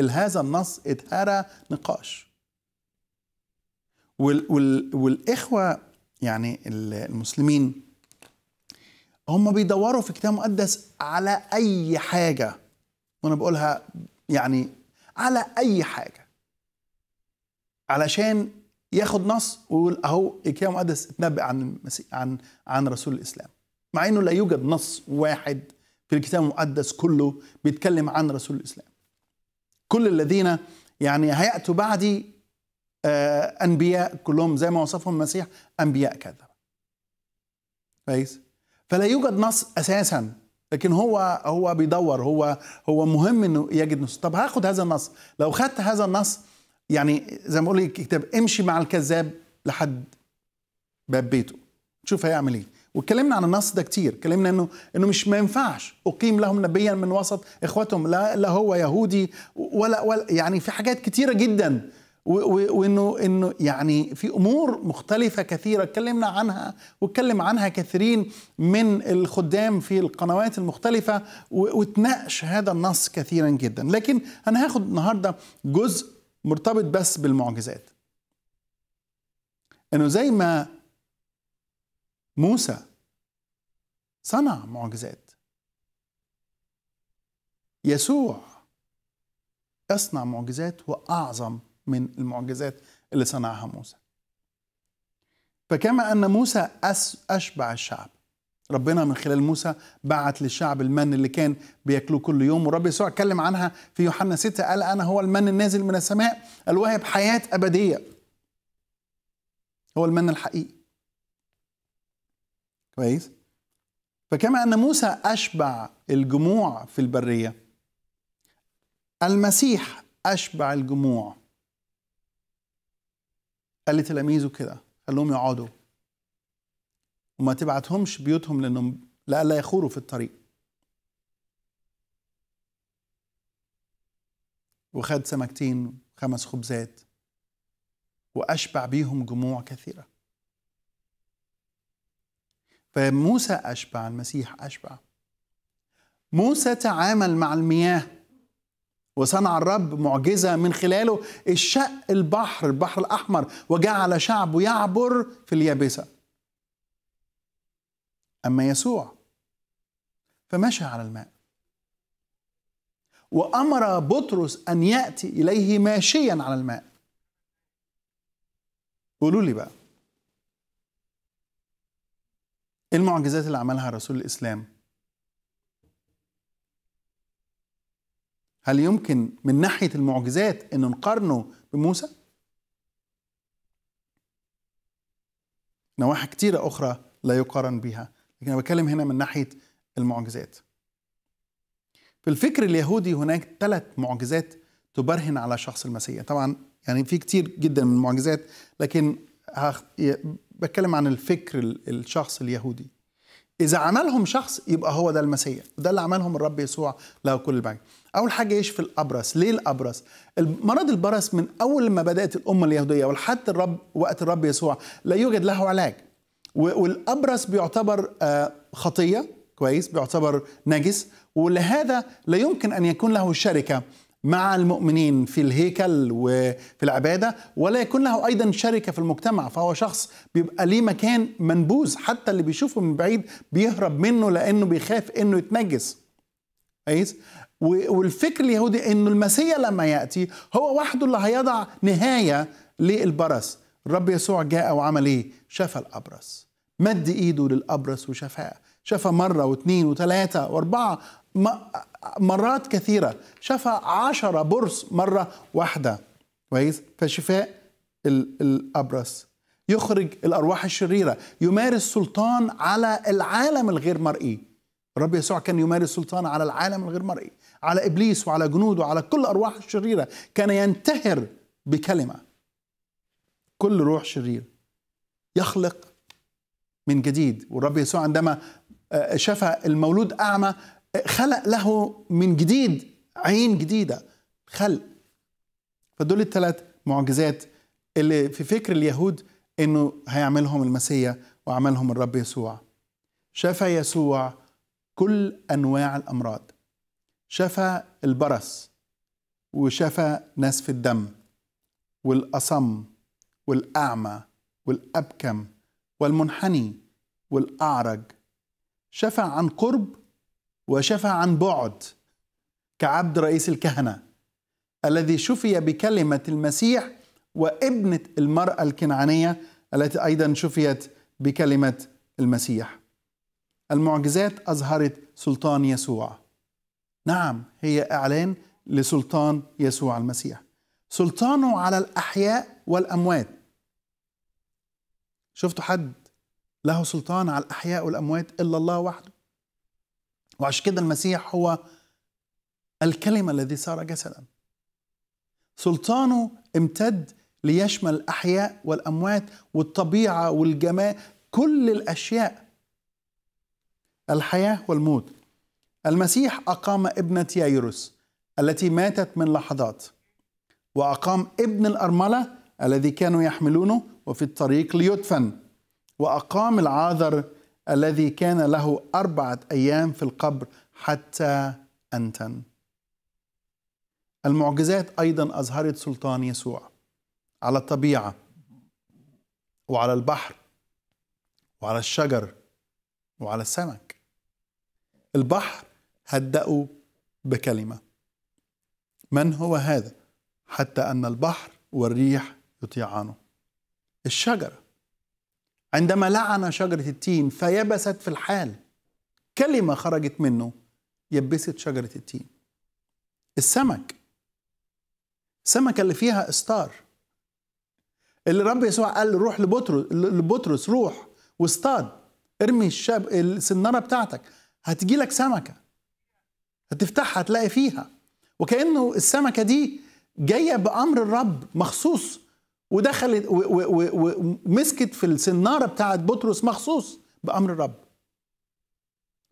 Speaker 1: هذا النص اتهرى نقاش وال وال والإخوة يعني المسلمين هم بيدوروا في كتاب مقدس على أي حاجة وأنا بقولها يعني على أي حاجة علشان ياخد نص ويقول أهو الكتاب المقدس اتنبأ عن المسيح عن عن رسول الإسلام مع إنه لا يوجد نص واحد في الكتاب المقدس كله بيتكلم عن رسول الإسلام كل الذين يعني هيأتوا بعدي آه، أنبياء كلهم زي ما وصفهم المسيح أنبياء كذا كويس فلا يوجد نص أساسا لكن هو هو بيدور هو هو مهم انه يجد نص طب هاخد هذا النص لو خدت هذا النص يعني زي ما بقول لك امشي مع الكذاب لحد باب بيته شوف هيعمل ايه واتكلمنا عن النص ده كتير اتكلمنا انه انه مش ما ينفعش اقيم لهم نبيا من وسط اخوتهم لا لا هو يهودي ولا ولا يعني في حاجات كتيره جدا وانه انه يعني في امور مختلفه كثيره اتكلمنا عنها واتكلم عنها كثيرين من الخدام في القنوات المختلفه واتناقش هذا النص كثيرا جدا لكن انا هاخد النهارده جزء مرتبط بس بالمعجزات انه زي ما موسى صنع معجزات يسوع يصنع معجزات واعظم من المعجزات اللي صنعها موسى فكما ان موسى اشبع الشعب ربنا من خلال موسى بعت للشعب المن اللي كان بياكلوه كل يوم والرب يسوع اتكلم عنها في يوحنا 6 قال انا هو المن النازل من السماء الواهب حياه ابديه هو المن الحقيقي كويس فكما ان موسى اشبع الجموع في البريه المسيح اشبع الجموع قال لتلاميذه كده قال لهم يقعدوا وما تبعتهمش بيوتهم لانهم لئلا يخوروا في الطريق وخد سمكتين وخمس خبزات واشبع بيهم جموع كثيره فموسى أشبع المسيح أشبع موسى تعامل مع المياه وصنع الرب معجزة من خلاله الشق البحر البحر الأحمر وجعل شعبه يعبر في اليابسة أما يسوع فمشى على الماء وأمر بطرس أن يأتي إليه ماشيا على الماء قولوا لي بقى ايه المعجزات اللي عملها رسول الاسلام هل يمكن من ناحيه المعجزات ان نقارنه بموسى نواحي كتيره اخرى لا يقارن بها لكن انا بتكلم هنا من ناحيه المعجزات في الفكر اليهودي هناك ثلاث معجزات تبرهن على شخص المسيح طبعا يعني في كتير جدا من المعجزات لكن بتكلم عن الفكر الشخص اليهودي اذا عملهم شخص يبقى هو ده المسيح ده اللي عملهم الرب يسوع له كل المجد اول حاجه يشفي الابرص ليه الابرص مرض البرس من اول ما بدات الامه اليهوديه ولحد الرب وقت الرب يسوع لا يوجد له علاج والابرص بيعتبر آه، خطيه كويس بيعتبر نجس ولهذا لا يمكن ان يكون له شركه مع المؤمنين في الهيكل وفي العبادة ولا يكون له أيضا شركة في المجتمع فهو شخص بيبقى ليه مكان منبوذ حتى اللي بيشوفه من بعيد بيهرب منه لأنه بيخاف أنه يتنجس كويس والفكر اليهودي أنه المسيح لما يأتي هو وحده اللي هيضع نهاية للبرص الرب يسوع جاء وعمل إيه؟ شفى الأبرص مد إيده للأبرص وشفاه شفى مرة واثنين وثلاثة وأربعة مرات كثيرة شفى عشرة برص مرة واحدة كويس فشفاء الأبرص يخرج الأرواح الشريرة يمارس سلطان على العالم الغير مرئي الرب يسوع كان يمارس سلطان على العالم الغير مرئي على إبليس وعلى جنوده وعلى كل أرواح الشريرة كان ينتهر بكلمة كل روح شرير يخلق من جديد والرب يسوع عندما آه، شفى المولود أعمى خلق له من جديد عين جديده خلق فدول الثلاث معجزات اللي في فكر اليهود انه هيعملهم المسيا وعملهم الرب يسوع شفى يسوع كل انواع الامراض شفى البرس وشفى ناس في الدم والاصم والاعمى والابكم والمنحني والاعرج شفى عن قرب وشفى عن بعد كعبد رئيس الكهنه الذي شفي بكلمه المسيح وابنه المراه الكنعانيه التي ايضا شفيت بكلمه المسيح. المعجزات اظهرت سلطان يسوع. نعم هي اعلان لسلطان يسوع المسيح. سلطانه على الاحياء والاموات. شفتوا حد له سلطان على الاحياء والاموات الا الله وحده؟ وعشان كده المسيح هو الكلمة الذي صار جسدا سلطانه امتد ليشمل الأحياء والأموات والطبيعة والجمال كل الأشياء الحياة والموت المسيح أقام ابنة يايروس التي ماتت من لحظات وأقام ابن الأرملة الذي كانوا يحملونه وفي الطريق ليدفن وأقام العاذر الذي كان له أربعة أيام في القبر حتى أنتن المعجزات أيضا أظهرت سلطان يسوع على الطبيعة وعلى البحر وعلى الشجر وعلى السمك البحر هدأوا بكلمة من هو هذا حتى أن البحر والريح يطيعانه الشجرة عندما لعن شجرة التين فيبست في الحال كلمة خرجت منه يبست شجرة التين السمك السمكة اللي فيها استار اللي رب يسوع قال روح لبطرس لبطرس روح واصطاد ارمي الشاب السنارة بتاعتك هتجي لك سمكة هتفتحها هتلاقي فيها وكأنه السمكة دي جاية بأمر الرب مخصوص ودخلت ومسكت في السناره بتاعت بطرس مخصوص بامر الرب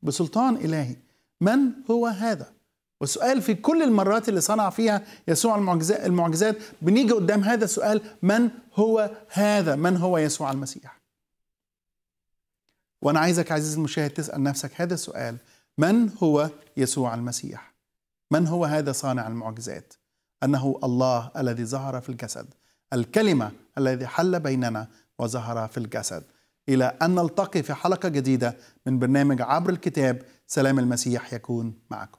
Speaker 1: بسلطان الهي من هو هذا والسؤال في كل المرات اللي صنع فيها يسوع المعجزات, المعجزات بنيجي قدام هذا السؤال من هو هذا من هو يسوع المسيح وانا عايزك عزيزي المشاهد تسال نفسك هذا السؤال من هو يسوع المسيح من هو هذا صانع المعجزات انه الله الذي ظهر في الجسد الكلمة الذي حل بيننا وظهر في الجسد إلى أن نلتقي في حلقة جديدة من برنامج عبر الكتاب سلام المسيح يكون معكم